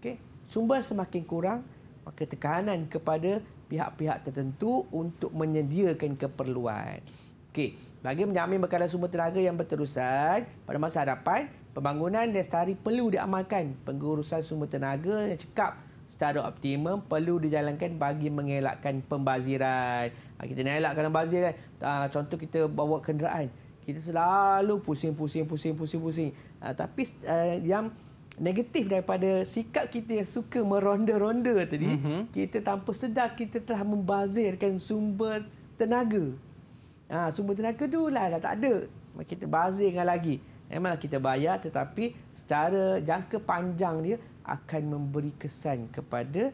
okey, sumber semakin kurang, maka tekanan kepada pihak-pihak tertentu untuk menyediakan keperluan. Okey, bagi menjamin bekalan sumber tenaga yang berterusan pada masa hadapan, Pembangunan lestari perlu diamalkan. Pengurusan sumber tenaga yang cekap secara optimum perlu dijalankan bagi mengelakkan pembaziran. Ha, kita nak elakkan pembaziran. Ha, contoh kita bawa kenderaan. Kita selalu pusing, pusing, pusing, pusing, pusing. Ha, tapi eh, yang negatif daripada sikap kita yang suka meronda-ronda tadi, mm -hmm. kita tanpa sedar kita telah membazirkan sumber tenaga. Sumber tenaga tu lah dah tak ada. Kita bazirkan lagi. Memanglah kita bayar tetapi secara jangka panjang dia akan memberi kesan kepada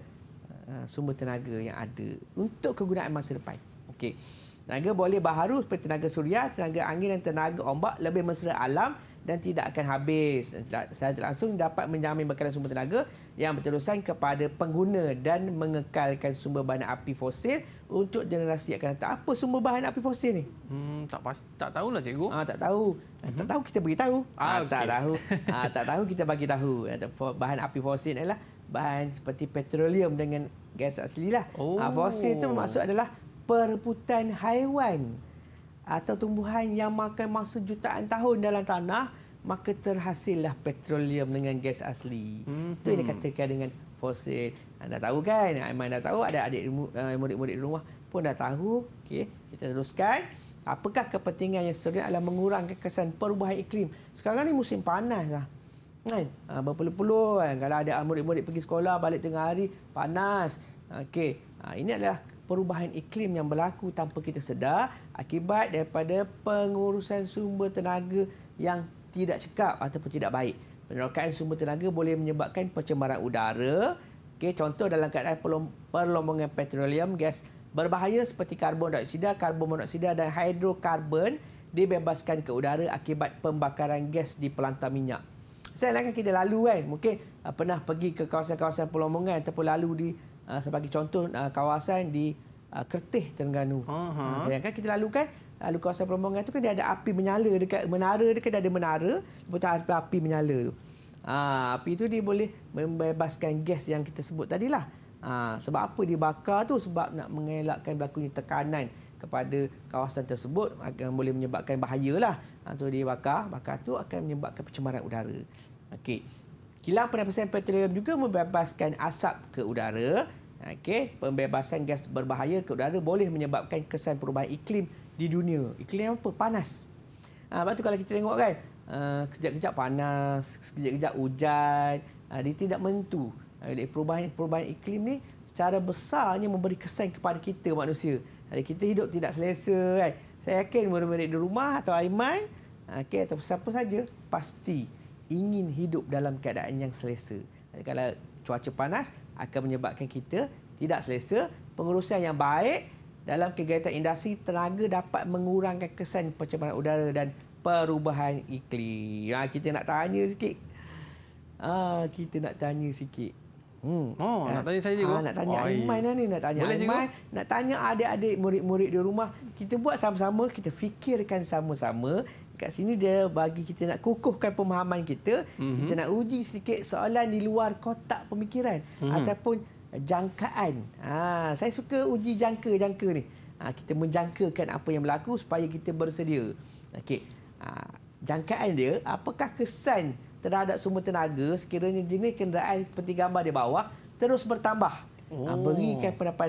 uh, sumber tenaga yang ada untuk kegunaan masa depan. Okey. Tenaga boleh baharu seperti tenaga suria, tenaga angin dan tenaga ombak lebih mesra alam dan tidak akan habis. Saya langsung dapat menjamin bekalan sumber tenaga yang berterusan kepada pengguna dan mengekalkan sumber bahan api fosil untuk generasi akan datang. Apa sumber bahan api fosil ni? Hmm, tak pas, tak tahu lah cikgu. Ah, tak tahu. hmm Tak mhm. tahu kita beritahu. Ah, okay. Ah, tak tahu. ah, tak tahu kita bagi tahu. Bahan api fosil adalah bahan seperti petroleum dengan gas asli lah. Ah, oh. Ah, fosil itu maksud adalah perebutan haiwan atau tumbuhan yang makan masa jutaan tahun dalam tanah maka terhasillah petroleum dengan gas asli. Mm-hmm. Itu yang dikatakan dengan fosil. Anda tahu kan, Aiman dah tahu, ada adik eh, murid-murid di rumah pun dah tahu. Okey, kita teruskan. Apakah kepentingan yang seterusnya adalah mengurangkan kesan perubahan iklim? Sekarang ni musim panas lah. Kan? Ha, ah, berpuluh-puluh kan? Kalau ada murid-murid pergi sekolah, balik tengah hari, panas. Okey, ha, ah, ini adalah perubahan iklim yang berlaku tanpa kita sedar akibat daripada pengurusan sumber tenaga yang tidak cekap ataupun tidak baik. Penerokaan sumber tenaga boleh menyebabkan pencemaran udara. Okey, contoh dalam keadaan perlombongan petroleum, gas berbahaya seperti karbon dioksida, karbon monoksida dan hidrokarbon dibebaskan ke udara akibat pembakaran gas di pelantar minyak. Saya nak kita lalu kan, mungkin ah, pernah pergi ke kawasan-kawasan perlombongan ataupun lalu di uh, sebagai contoh uh, kawasan di uh, Kertih Terengganu. Uh-huh. Uh, kan kita lalu kan lalu kawasan perombongan tu kan dia ada api menyala dekat menara dekat dia ada menara lepas tu ada api menyala tu ha, api tu dia boleh membebaskan gas yang kita sebut tadilah ha, sebab apa dia bakar tu sebab nak mengelakkan berlakunya tekanan kepada kawasan tersebut akan boleh menyebabkan bahaya lah ha, so dia bakar bakar tu akan menyebabkan pencemaran udara okey Kilang penapisan petroleum juga membebaskan asap ke udara Okey, pembebasan gas berbahaya ke udara boleh menyebabkan kesan perubahan iklim di dunia. Iklim apa? Panas. Ha, lepas tu kalau kita tengok kan, uh, kejap-kejap panas, kejap-kejap hujan, uh, dia tidak mentu. Uh, perubahan, perubahan iklim ni secara besarnya memberi kesan kepada kita manusia. Uh, kita hidup tidak selesa kan. Saya yakin murid-murid di rumah atau Aiman, okay, atau siapa saja, pasti ingin hidup dalam keadaan yang selesa. Uh, kalau cuaca panas, akan menyebabkan kita tidak selesa, pengurusan yang baik, dalam kegiatan industri tenaga dapat mengurangkan kesan pencemaran udara dan perubahan iklim. Ha, kita nak tanya sikit. ha, kita nak tanya sikit. Hmm. Oh, ha. nak tanya saya juga. Ha, nak tanya Aiman lah ni nak tanya Boleh Aiman, juga? nak tanya adik-adik murid-murid di rumah. Kita buat sama-sama, kita fikirkan sama-sama. Kat sini dia bagi kita nak kukuhkan pemahaman kita. Mm-hmm. Kita nak uji sedikit soalan di luar kotak pemikiran mm-hmm. ataupun jangkaan. Ha, saya suka uji jangka-jangka ni. Ha, kita menjangkakan apa yang berlaku supaya kita bersedia. Okey. Ha, jangkaan dia, apakah kesan terhadap sumber tenaga sekiranya jenis kenderaan seperti gambar di bawah terus bertambah? Ha, oh. berikan pendapat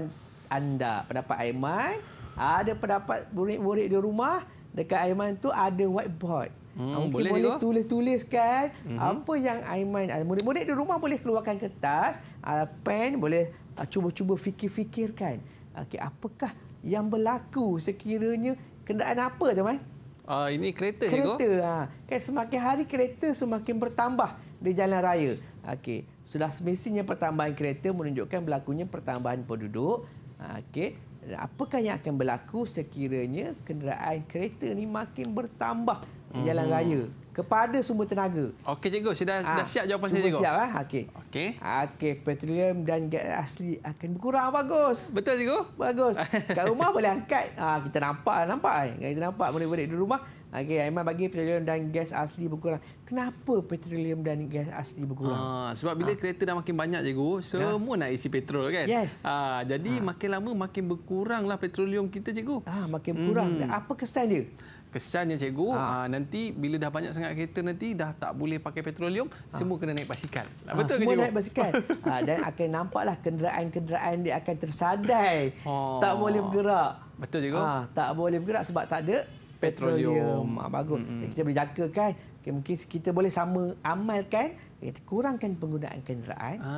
anda, pendapat Aiman. ada pendapat murid-murid di rumah dekat Aiman tu ada whiteboard. Hmm, mungkin boleh, boleh tulis-tuliskan hmm. apa yang Aiman... Ah, murid-murid di rumah boleh keluarkan kertas, uh, pen, boleh uh, cuba-cuba fikir-fikirkan. Okay, apakah yang berlaku sekiranya kenderaan apa, Aiman? Uh, ini kereta, Cikgu. Kereta. Ha. Kan, semakin hari kereta semakin bertambah di jalan raya. Okay. Sudah semestinya pertambahan kereta menunjukkan berlakunya pertambahan penduduk. Okay. Apakah yang akan berlaku sekiranya kenderaan kereta ini makin bertambah hmm. jalan raya kepada sumber tenaga. Okey cikgu, saya dah, ha. Ah, dah siap jawapan saya cikgu. Siap ah. Okey. Okey. Okey, petroleum dan gas asli akan berkurang bagus. Betul cikgu? Bagus. Kat rumah boleh angkat. Ha, kita nampak nampak eh. Kita nampak boleh-boleh di rumah. Okey, Aiman bagi petroleum dan gas asli berkurang. Kenapa petroleum dan gas asli berkurang? Ha, sebab bila ha. kereta dah makin banyak cikgu, semua ha. nak isi petrol kan? Yes. Ha, jadi ha. makin lama makin berkuranglah petroleum kita cikgu. Ah, ha, makin kurang. Hmm. Apa kesan dia? kesannya cikgu ha. nanti bila dah banyak sangat kereta nanti dah tak boleh pakai petroleum ha. semua kena naik basikal ha, betul semua naik basikal ha, dan akan nampaklah kenderaan-kenderaan dia akan tersadai ha. tak boleh bergerak betul cikgu ha, tak boleh bergerak sebab tak ada petroleum, petroleum. Ha, bagus hmm, hmm. kita boleh jagakan okay, mungkin kita boleh sama amalkan kita eh, kurangkan penggunaan kenderaan ha.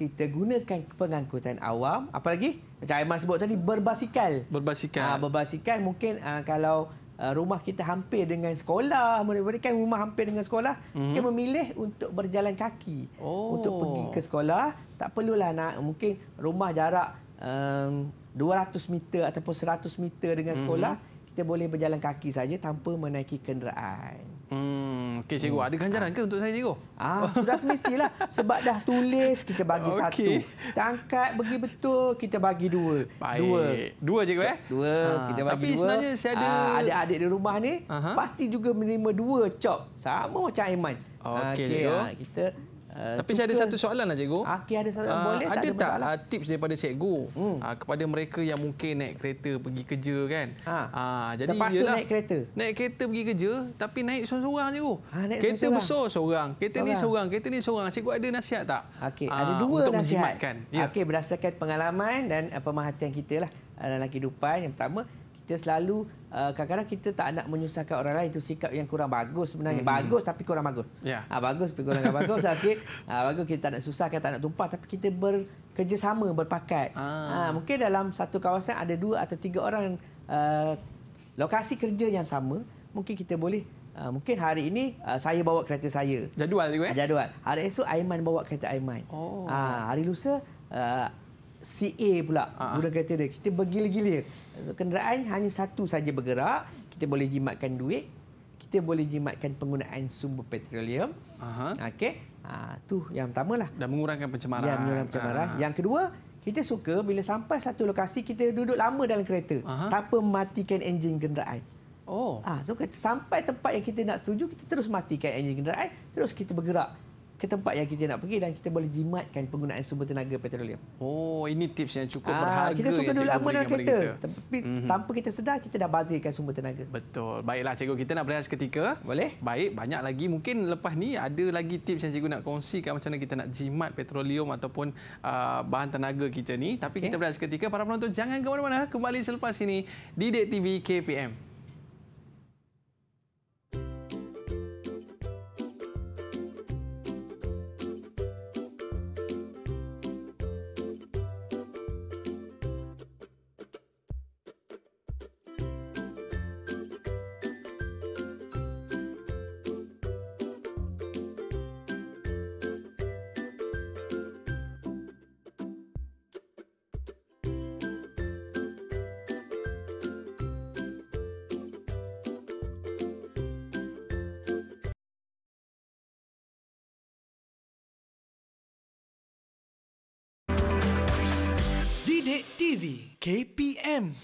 kita gunakan pengangkutan awam apalagi macam Aiman sebut tadi berbasikal berbasikal ha, berbasikal mungkin ha, kalau Uh, rumah kita hampir dengan sekolah, kan rumah hampir dengan sekolah, mm-hmm. kita memilih untuk berjalan kaki oh. untuk pergi ke sekolah. Tak perlulah nak mungkin rumah jarak um, 200 meter ataupun 100 meter dengan mhm. sekolah, mm-hmm. kita boleh berjalan kaki saja tanpa menaiki kenderaan. Hmm, okay, cikgu. Hmm. Ada ganjaran ke untuk saya, cikgu? Ah, sudah semestilah. Sebab dah tulis, kita bagi okay. satu. Tangkat bagi betul, kita bagi dua. Baik. Dua. Dua, cikgu, eh? Dua, ha. kita bagi Tapi dua. Tapi sebenarnya saya ada... Ah, adik-adik di rumah ni, Aha. pasti juga menerima dua cop. Sama macam Aiman. Okey, okay, ah, cikgu. Ha, kita... Uh, Tapi saya ada satu soalan lah cikgu. Ah, okey ada soalan uh, boleh ada tak tak ah, tips daripada cikgu hmm. uh, kepada mereka yang mungkin naik kereta pergi kerja kan? Ha. Uh, jadi Terpaksa ialah, naik kereta. Naik kereta pergi kerja tapi naik seorang-seorang cikgu. Ha, naik kereta sorang. besar seorang, kereta sorang. ni seorang, kereta ni seorang. Cikgu ada nasihat tak? Okey, uh, ada dua untuk nasihat. Yeah. Okey, berdasarkan pengalaman dan eh, pemerhatian kita lah eh, dalam kehidupan yang pertama, kita selalu Eh, kadang-kadang kita tak nak menyusahkan orang lain itu sikap yang kurang bagus sebenarnya. Hmm. Bagus tapi kurang bagus. Yeah. Ya. Ha, bagus tapi kurang bagus. Okey. Ha, bagus kita tak nak susahkan, tak nak tumpah tapi kita bekerjasama, berpakat. Ah. Ha, mungkin dalam satu kawasan ada dua atau tiga orang uh, lokasi kerja yang sama, mungkin kita boleh Uh, mungkin hari ini uh, saya bawa kereta saya. Jadual juga? Eh? Ah, jadual. Hari esok Aiman bawa kereta Aiman. Oh. Uh, hari lusa uh, CA pula uh guna kereta dia kita bergilir-gilir kenderaan hanya satu saja bergerak kita boleh jimatkan duit kita boleh jimatkan penggunaan sumber petroleum uh-huh. okey ha, tu yang pertama lah dan mengurangkan pencemaran ya mengurangkan pencemaran uh yang kedua kita suka bila sampai satu lokasi kita duduk lama dalam kereta uh-huh. tanpa mematikan enjin kenderaan oh ha, so sampai tempat yang kita nak tuju kita terus matikan enjin kenderaan terus kita bergerak ke tempat yang kita nak pergi dan kita boleh jimatkan penggunaan sumber tenaga petroleum. Oh, ini tips yang cukup Aa, ah, berharga. Kita suka duduk lama dalam kereta. Tapi mm-hmm. tanpa kita sedar, kita dah bazirkan sumber tenaga. Betul. Baiklah, cikgu. Kita nak berehat ketika. Boleh. Baik, banyak lagi. Mungkin lepas ni ada lagi tips yang cikgu nak kongsikan macam mana kita nak jimat petroleum ataupun uh, bahan tenaga kita ni. Tapi okay. kita berehat ketika. Para penonton, jangan ke mana-mana. Kembali selepas ini di DTV KPM. KPM.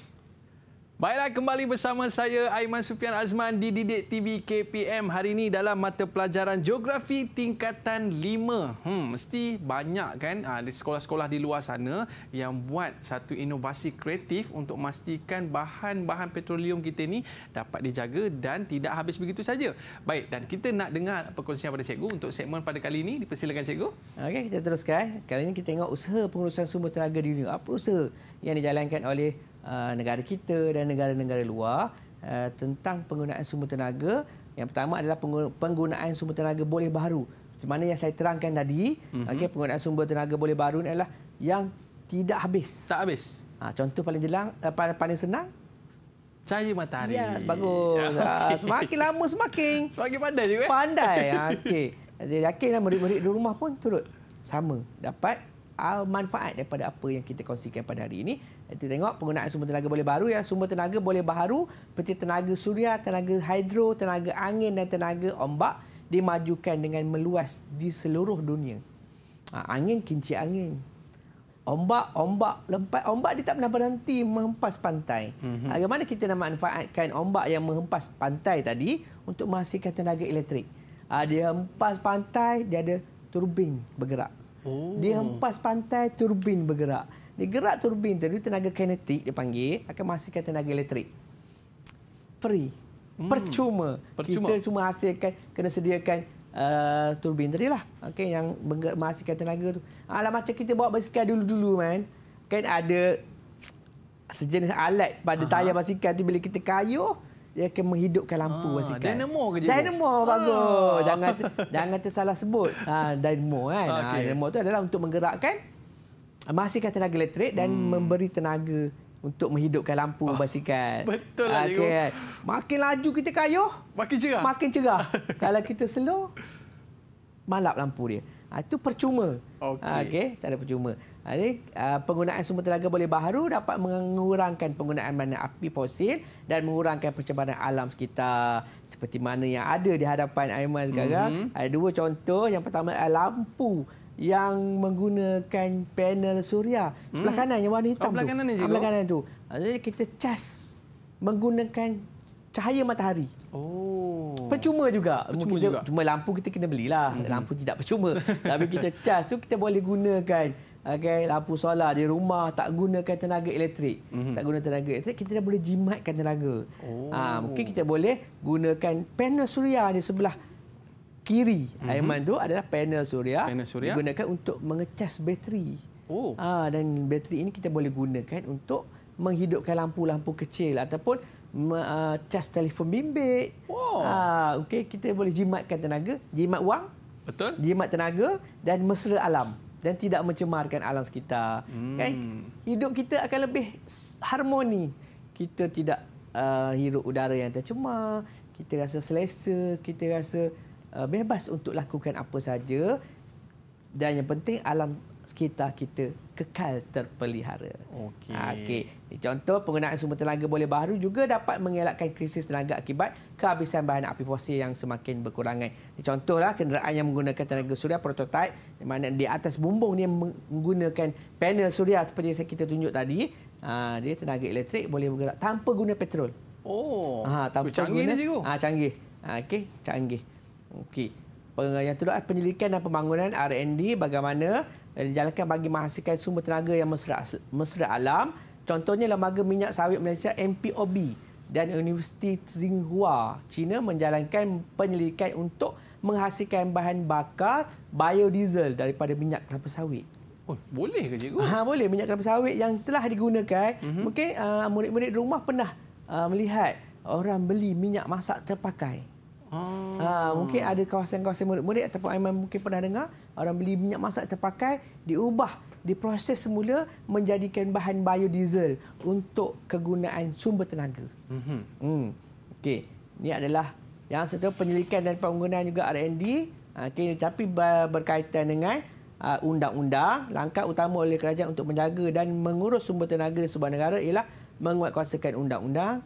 Baiklah, kembali bersama saya Aiman Sufian Azman di Didik TV KPM. Hari ini dalam mata pelajaran Geografi Tingkatan 5. Hmm, mesti banyak kan ah, di sekolah-sekolah di luar sana yang buat satu inovasi kreatif untuk memastikan bahan-bahan petroleum kita ini dapat dijaga dan tidak habis begitu saja. Baik, dan kita nak dengar perkongsian pada cikgu untuk segmen pada kali ini. Dipersilakan cikgu. Okey, kita teruskan. Kali ini kita tengok usaha pengurusan sumber tenaga di dunia. Apa usaha yang dijalankan oleh Uh, negara kita dan negara-negara luar uh, tentang penggunaan sumber tenaga. Yang pertama adalah penggunaan sumber tenaga boleh baru. Di mana yang saya terangkan tadi, mm-hmm. okay, penggunaan sumber tenaga boleh baru adalah yang tidak habis. Tak habis. Ha, contoh paling jelang, eh, paling senang, cahaya matahari. Ya, yes, bagus. Ya, ah, okay. Ha, semakin lama semakin. semakin pandai juga. Pandai. Ha, ah, okay. Jadi yakinlah murid-murid di rumah pun turut sama dapat manfaat daripada apa yang kita kongsikan pada hari ini. Itu tengok penggunaan sumber tenaga boleh baru ya sumber tenaga boleh baru seperti tenaga suria, tenaga hidro, tenaga angin dan tenaga ombak dimajukan dengan meluas di seluruh dunia. Ha, angin kinci angin. Ombak, ombak, lempat. Ombak dia tak pernah berhenti menghempas pantai. Mhm. Ha, bagaimana kita nak manfaatkan ombak yang menghempas pantai tadi untuk menghasilkan tenaga elektrik? Ha, dia hempas pantai, dia ada turbin bergerak. Oh. Dia hempas pantai, turbin bergerak. Dia gerak turbin tadi tenaga kinetik dia panggil akan menghasilkan tenaga elektrik. Free. Hmm. Percuma. Percuma. Kita cuma hasilkan kena sediakan uh, turbin tadi lah. Okey yang menghasilkan tenaga tu. Alah ah, macam kita bawa basikal dulu-dulu kan. Kan ada sejenis alat pada tayar basikal tu bila kita kayuh dia akan menghidupkan lampu ha, basikal. Dynamo ke je? Dynamo, ha. bagus. Jangan jangan tersalah sebut. Ha, dynamo kan. Okay. Ha, dynamo tu adalah untuk menggerakkan masih kata tenaga elektrik dan hmm. memberi tenaga untuk menghidupkan lampu oh, ah, basikal. Betul lah okay. Ah, cikgu. Kan? Makin laju kita kayuh makin cerah. Makin cerah. Kalau kita slow, malap lampu dia. Ha, itu percuma. Okey. Okey, cara percuma. Jadi, penggunaan sumber tenaga boleh baharu dapat mengurangkan penggunaan mana api fosil dan mengurangkan pencemaran alam sekitar seperti mana yang ada di hadapan Aiman sekarang. Mm -hmm. Ada dua contoh. Yang pertama adalah lampu yang menggunakan panel suria sebelah hmm. kanan yang warna hitam oh, tu. sebelah ah, kanan tu. Jadi kita cas menggunakan cahaya matahari. Oh. Percuma juga. Percuma kita, juga. Cuma lampu kita kena belilah. Hmm. Lampu tidak percuma. Tapi kita cas tu kita boleh gunakan okay, lampu solar di rumah tak gunakan tenaga elektrik. Hmm. Tak guna tenaga elektrik kita dah boleh jimatkan tenaga. Oh. Ha, mungkin kita boleh gunakan panel suria di sebelah kiri mm-hmm. Aiman tu adalah panel suria. Panel suria digunakan untuk mengecas bateri. Oh. Ha, dan bateri ini kita boleh gunakan untuk menghidupkan lampu-lampu kecil ataupun uh, cas telefon bimbit. Wow. Ha, okay, kita boleh jimatkan tenaga, jimat wang, betul? Jimat tenaga dan mesra alam dan tidak mencemarkan alam sekitar. Hmm. Kan? Hidup kita akan lebih harmoni. Kita tidak uh, hirup udara yang tercemar, kita rasa selesa, kita rasa uh, bebas untuk lakukan apa saja dan yang penting alam sekitar kita kekal terpelihara. Okey. Ah, okey. Contoh penggunaan sumber tenaga boleh baru juga dapat mengelakkan krisis tenaga akibat kehabisan bahan api fosil yang semakin berkurangan. Contohlah kenderaan yang menggunakan tenaga suria prototip di mana di atas bumbung dia menggunakan panel suria seperti yang kita tunjuk tadi. Ah, dia tenaga elektrik boleh bergerak tanpa guna petrol. Oh. Ha, tanpa canggih guna. Ah, canggih. Okey, canggih. Okey. Yang terdapat penyelidikan dan pembangunan R&D bagaimana eh, dijalankan bagi menghasilkan sumber tenaga yang mesra, mesra alam. Contohnya Lembaga Minyak Sawit Malaysia MPOB dan Universiti Tsinghua China menjalankan penyelidikan untuk menghasilkan bahan bakar biodiesel daripada minyak kelapa sawit. Oh, boleh ke cikgu? Ha, boleh. Minyak kelapa sawit yang telah digunakan. Mm-hmm. Mungkin uh, murid-murid di rumah pernah uh, melihat orang beli minyak masak terpakai. Oh. Ha, mungkin ada kawasan-kawasan murid-murid ataupun Aiman mungkin pernah dengar orang beli minyak masak terpakai diubah diproses semula menjadikan bahan biodiesel untuk kegunaan sumber tenaga. Mm-hmm. Hmm. Okey, ini adalah yang satu penyelidikan dan penggunaan juga R&D ha, okay. tapi berkaitan dengan ha, undang-undang langkah utama oleh kerajaan untuk menjaga dan mengurus sumber tenaga di sebuah negara ialah menguatkuasakan undang-undang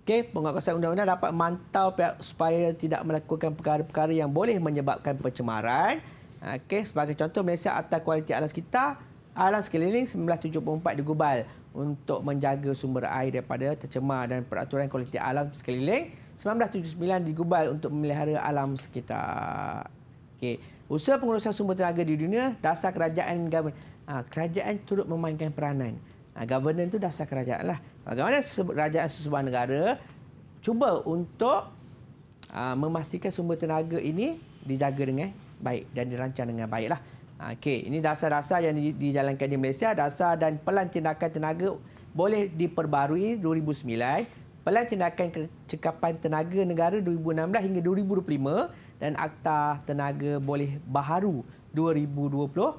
Okey, penguatkuasaan undang-undang dapat mantau supaya tidak melakukan perkara-perkara yang boleh menyebabkan pencemaran. Okey, sebagai contoh Malaysia atas kualiti alam sekitar, alam sekeliling 1974 digubal untuk menjaga sumber air daripada tercemar dan peraturan kualiti alam sekeliling 1979 digubal untuk memelihara alam sekitar. Okey, usaha pengurusan sumber tenaga di dunia dasar kerajaan ah, kerajaan turut memainkan peranan. Ah, governance itu dasar kerajaan lah. Bagaimana kerajaan sebuah negara cuba untuk ah, memastikan sumber tenaga ini dijaga dengan baik dan dirancang dengan baiklah. Ah, okey, ini dasar-dasar yang dijalankan di Malaysia, dasar dan pelan tindakan tenaga boleh diperbarui 2009, pelan tindakan kecekapan tenaga negara 2016 hingga 2025 dan akta tenaga boleh baharu 2021.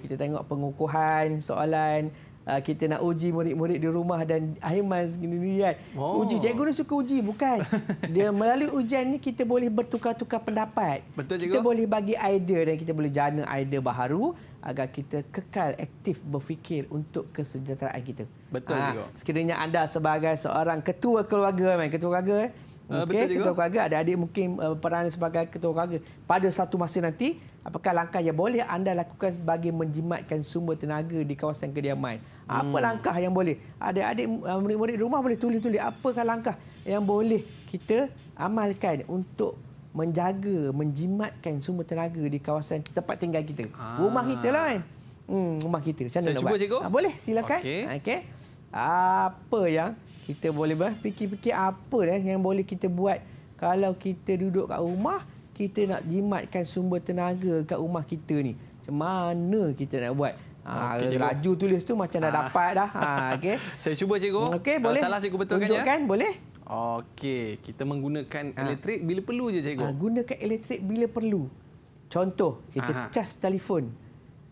kita tengok pengukuhan soalan Ah, kita nak uji murid-murid di rumah dan Aiman segini ni kan. Oh. Uji cikgu ni suka uji bukan. Dia melalui ujian ni kita boleh bertukar-tukar pendapat. Betul cikgu. Kita boleh bagi idea dan kita boleh jana idea baharu agar kita kekal aktif berfikir untuk kesejahteraan kita. Betul ha, cikgu. Sekiranya anda sebagai seorang ketua keluarga, man, ketua keluarga eh? Okay, Betul ketua keluarga ada adik mungkin eh, peranan sebagai ketua keluarga. Pada satu masa nanti, apakah langkah yang boleh anda lakukan bagi menjimatkan sumber tenaga di kawasan kediaman? Apa hmm. langkah yang boleh? Ada adik eh, murid-murid rumah boleh tulis-tulis apakah langkah yang boleh kita amalkan untuk menjaga menjimatkan sumber tenaga di kawasan tempat tinggal kita. Ah. Rumah kita lah kan. Hmm, rumah kita. Macam mana Saya nak cuba, buat? Cikgu. Ha, boleh, silakan. Okey. Okay. Apa yang kita boleh berfikir-fikir apa eh, yang boleh kita buat kalau kita duduk kat rumah, kita nak jimatkan sumber tenaga kat rumah kita ni. Macam mana kita nak buat? Ha, okay, laju cikgu. tulis tu macam dah ha. dapat dah. Ha, okay. Saya cuba cikgu. Okay, boleh. Kalau salah cikgu betulkan ya? Tunjukkan, ya? boleh. Okey, kita menggunakan ha. elektrik bila perlu je cikgu. Ha, gunakan elektrik bila perlu. Contoh, kita Aha. cas telefon.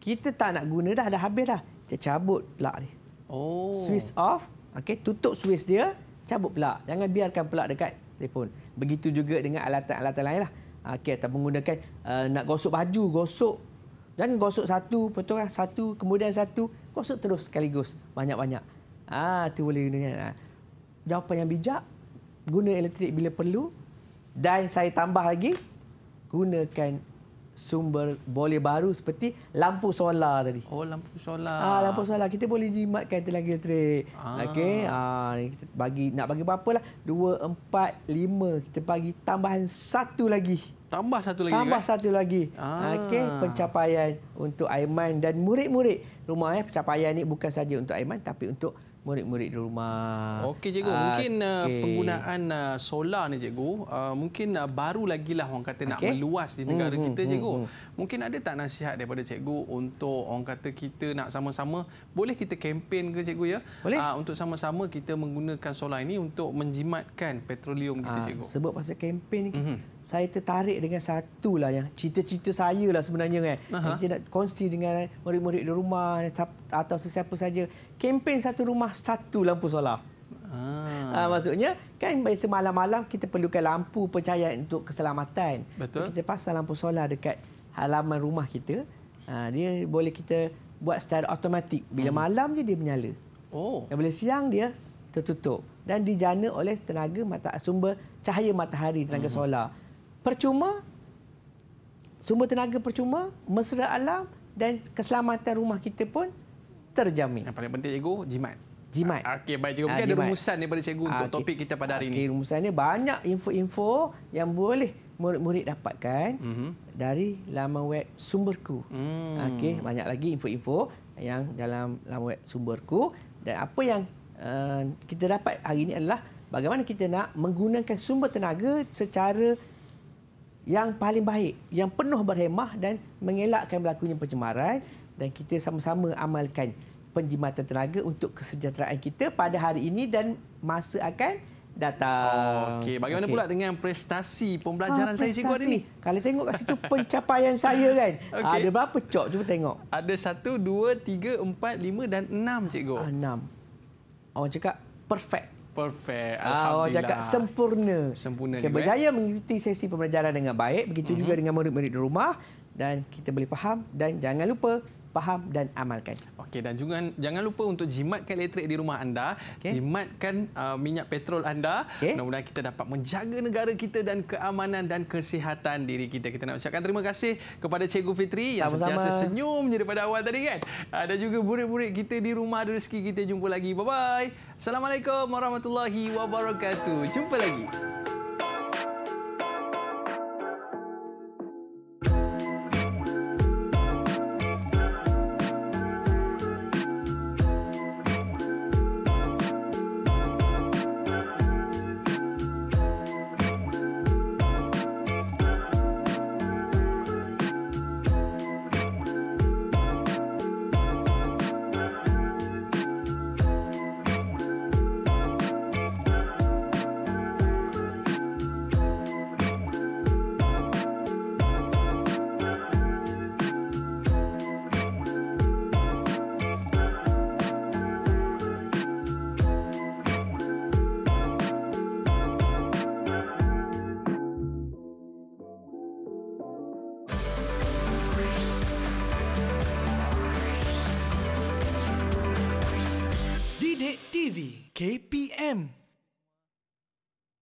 Kita tak nak guna dah, dah habis dah. Kita cabut pelak Oh. Switch off, Okey, tutup suis dia, cabut pelak. Jangan biarkan pelak dekat telefon. Begitu juga dengan alat-alat alatan lainlah. Okey, atau menggunakan uh, nak gosok baju, gosok. Jangan gosok satu, betul lah kan? Satu, kemudian satu, gosok terus sekaligus banyak-banyak. Ah, tu boleh guna. Ah. Jawapan yang bijak, guna elektrik bila perlu. Dan saya tambah lagi, gunakan sumber boleh baru seperti lampu solar tadi. Oh lampu solar. Ah lampu solar kita boleh jimatkan tenaga elektrik. Ah. Okey. Ah kita bagi nak bagi apa lah? 2 4 5 kita bagi tambahan satu lagi. Tambah satu lagi. Tambah kan? satu lagi. Ah. Okey, pencapaian untuk Aiman dan murid-murid rumah eh pencapaian ni bukan saja untuk Aiman tapi untuk murid-murid di rumah. Okey cikgu, ah, uh, mungkin okay. penggunaan uh, solar ni cikgu, uh, mungkin uh, baru lagi lah orang kata okay. nak meluas di negara hmm, hmm kita hmm, cikgu. Hmm, mungkin ada tak nasihat daripada cikgu untuk orang kata kita nak sama-sama, boleh kita kempen ke cikgu ya? Boleh. Uh, untuk sama-sama kita menggunakan solar ini untuk menjimatkan petroleum kita uh, cikgu. Sebab pasal kempen ni, hmm saya tertarik dengan satu lah yang cita-cita saya lah sebenarnya kan. Saya nak kongsi dengan eh, murid-murid di rumah eh, atau sesiapa saja. Kempen satu rumah, satu lampu solar. Ah. Ha, maksudnya kan biasa malam-malam kita perlukan lampu percaya untuk keselamatan. Betul. Kita pasang lampu solar dekat halaman rumah kita. Ha, dia boleh kita buat secara automatik. Bila hmm. malam je dia menyala. Oh. Dan bila siang dia tertutup. Dan dijana oleh tenaga mata, sumber cahaya matahari, tenaga hmm. solar percuma, sumber tenaga percuma, mesra alam dan keselamatan rumah kita pun terjamin. Yang paling penting cikgu, jimat. Jimat. Ah, okey, baik cikgu. Ah, Mungkin ada rumusan daripada cikgu untuk ah, okay. topik kita pada hari okay, ini. Rumusan ini banyak info-info yang boleh murid-murid dapatkan mm -hmm. dari laman web Sumberku. Mm. Okey, banyak lagi info-info yang dalam laman web Sumberku. Dan apa yang uh, kita dapat hari ini adalah bagaimana kita nak menggunakan sumber tenaga secara yang paling baik, yang penuh berhemah dan mengelakkan berlakunya pencemaran dan kita sama-sama amalkan penjimatan tenaga untuk kesejahteraan kita pada hari ini dan masa akan datang. Okey, bagaimana okay. pula dengan prestasi pembelajaran ha, ah, prestasi. saya cikgu hari ini? Kalau tengok kat situ pencapaian saya kan. Okay. Ada berapa cok? Cuba tengok. Ada 1 2 3 4 5 dan 6 cikgu. Ah, 6. Orang cakap perfect. Perfect. Awak ah, cakap sempurna. Sempurna okay, juga. Ya. Berjaya eh? mengikuti sesi pembelajaran dengan baik. Begitu mm -hmm. juga mhm. dengan murid-murid di rumah. Dan kita boleh faham. Dan jangan lupa faham dan amalkan. Okey dan juga jangan lupa untuk jimatkan elektrik di rumah anda, okay. jimatkan uh, minyak petrol anda. Okay. Mudah-mudahan kita dapat menjaga negara kita dan keamanan dan kesihatan diri kita. Kita nak ucapkan terima kasih kepada Cikgu Fitri Sama -sama. yang sentiasa senyum daripada awal tadi kan. Uh, dan juga murid-murid kita di rumah ada rezeki kita jumpa lagi. Bye bye. Assalamualaikum warahmatullahi wabarakatuh. Jumpa lagi.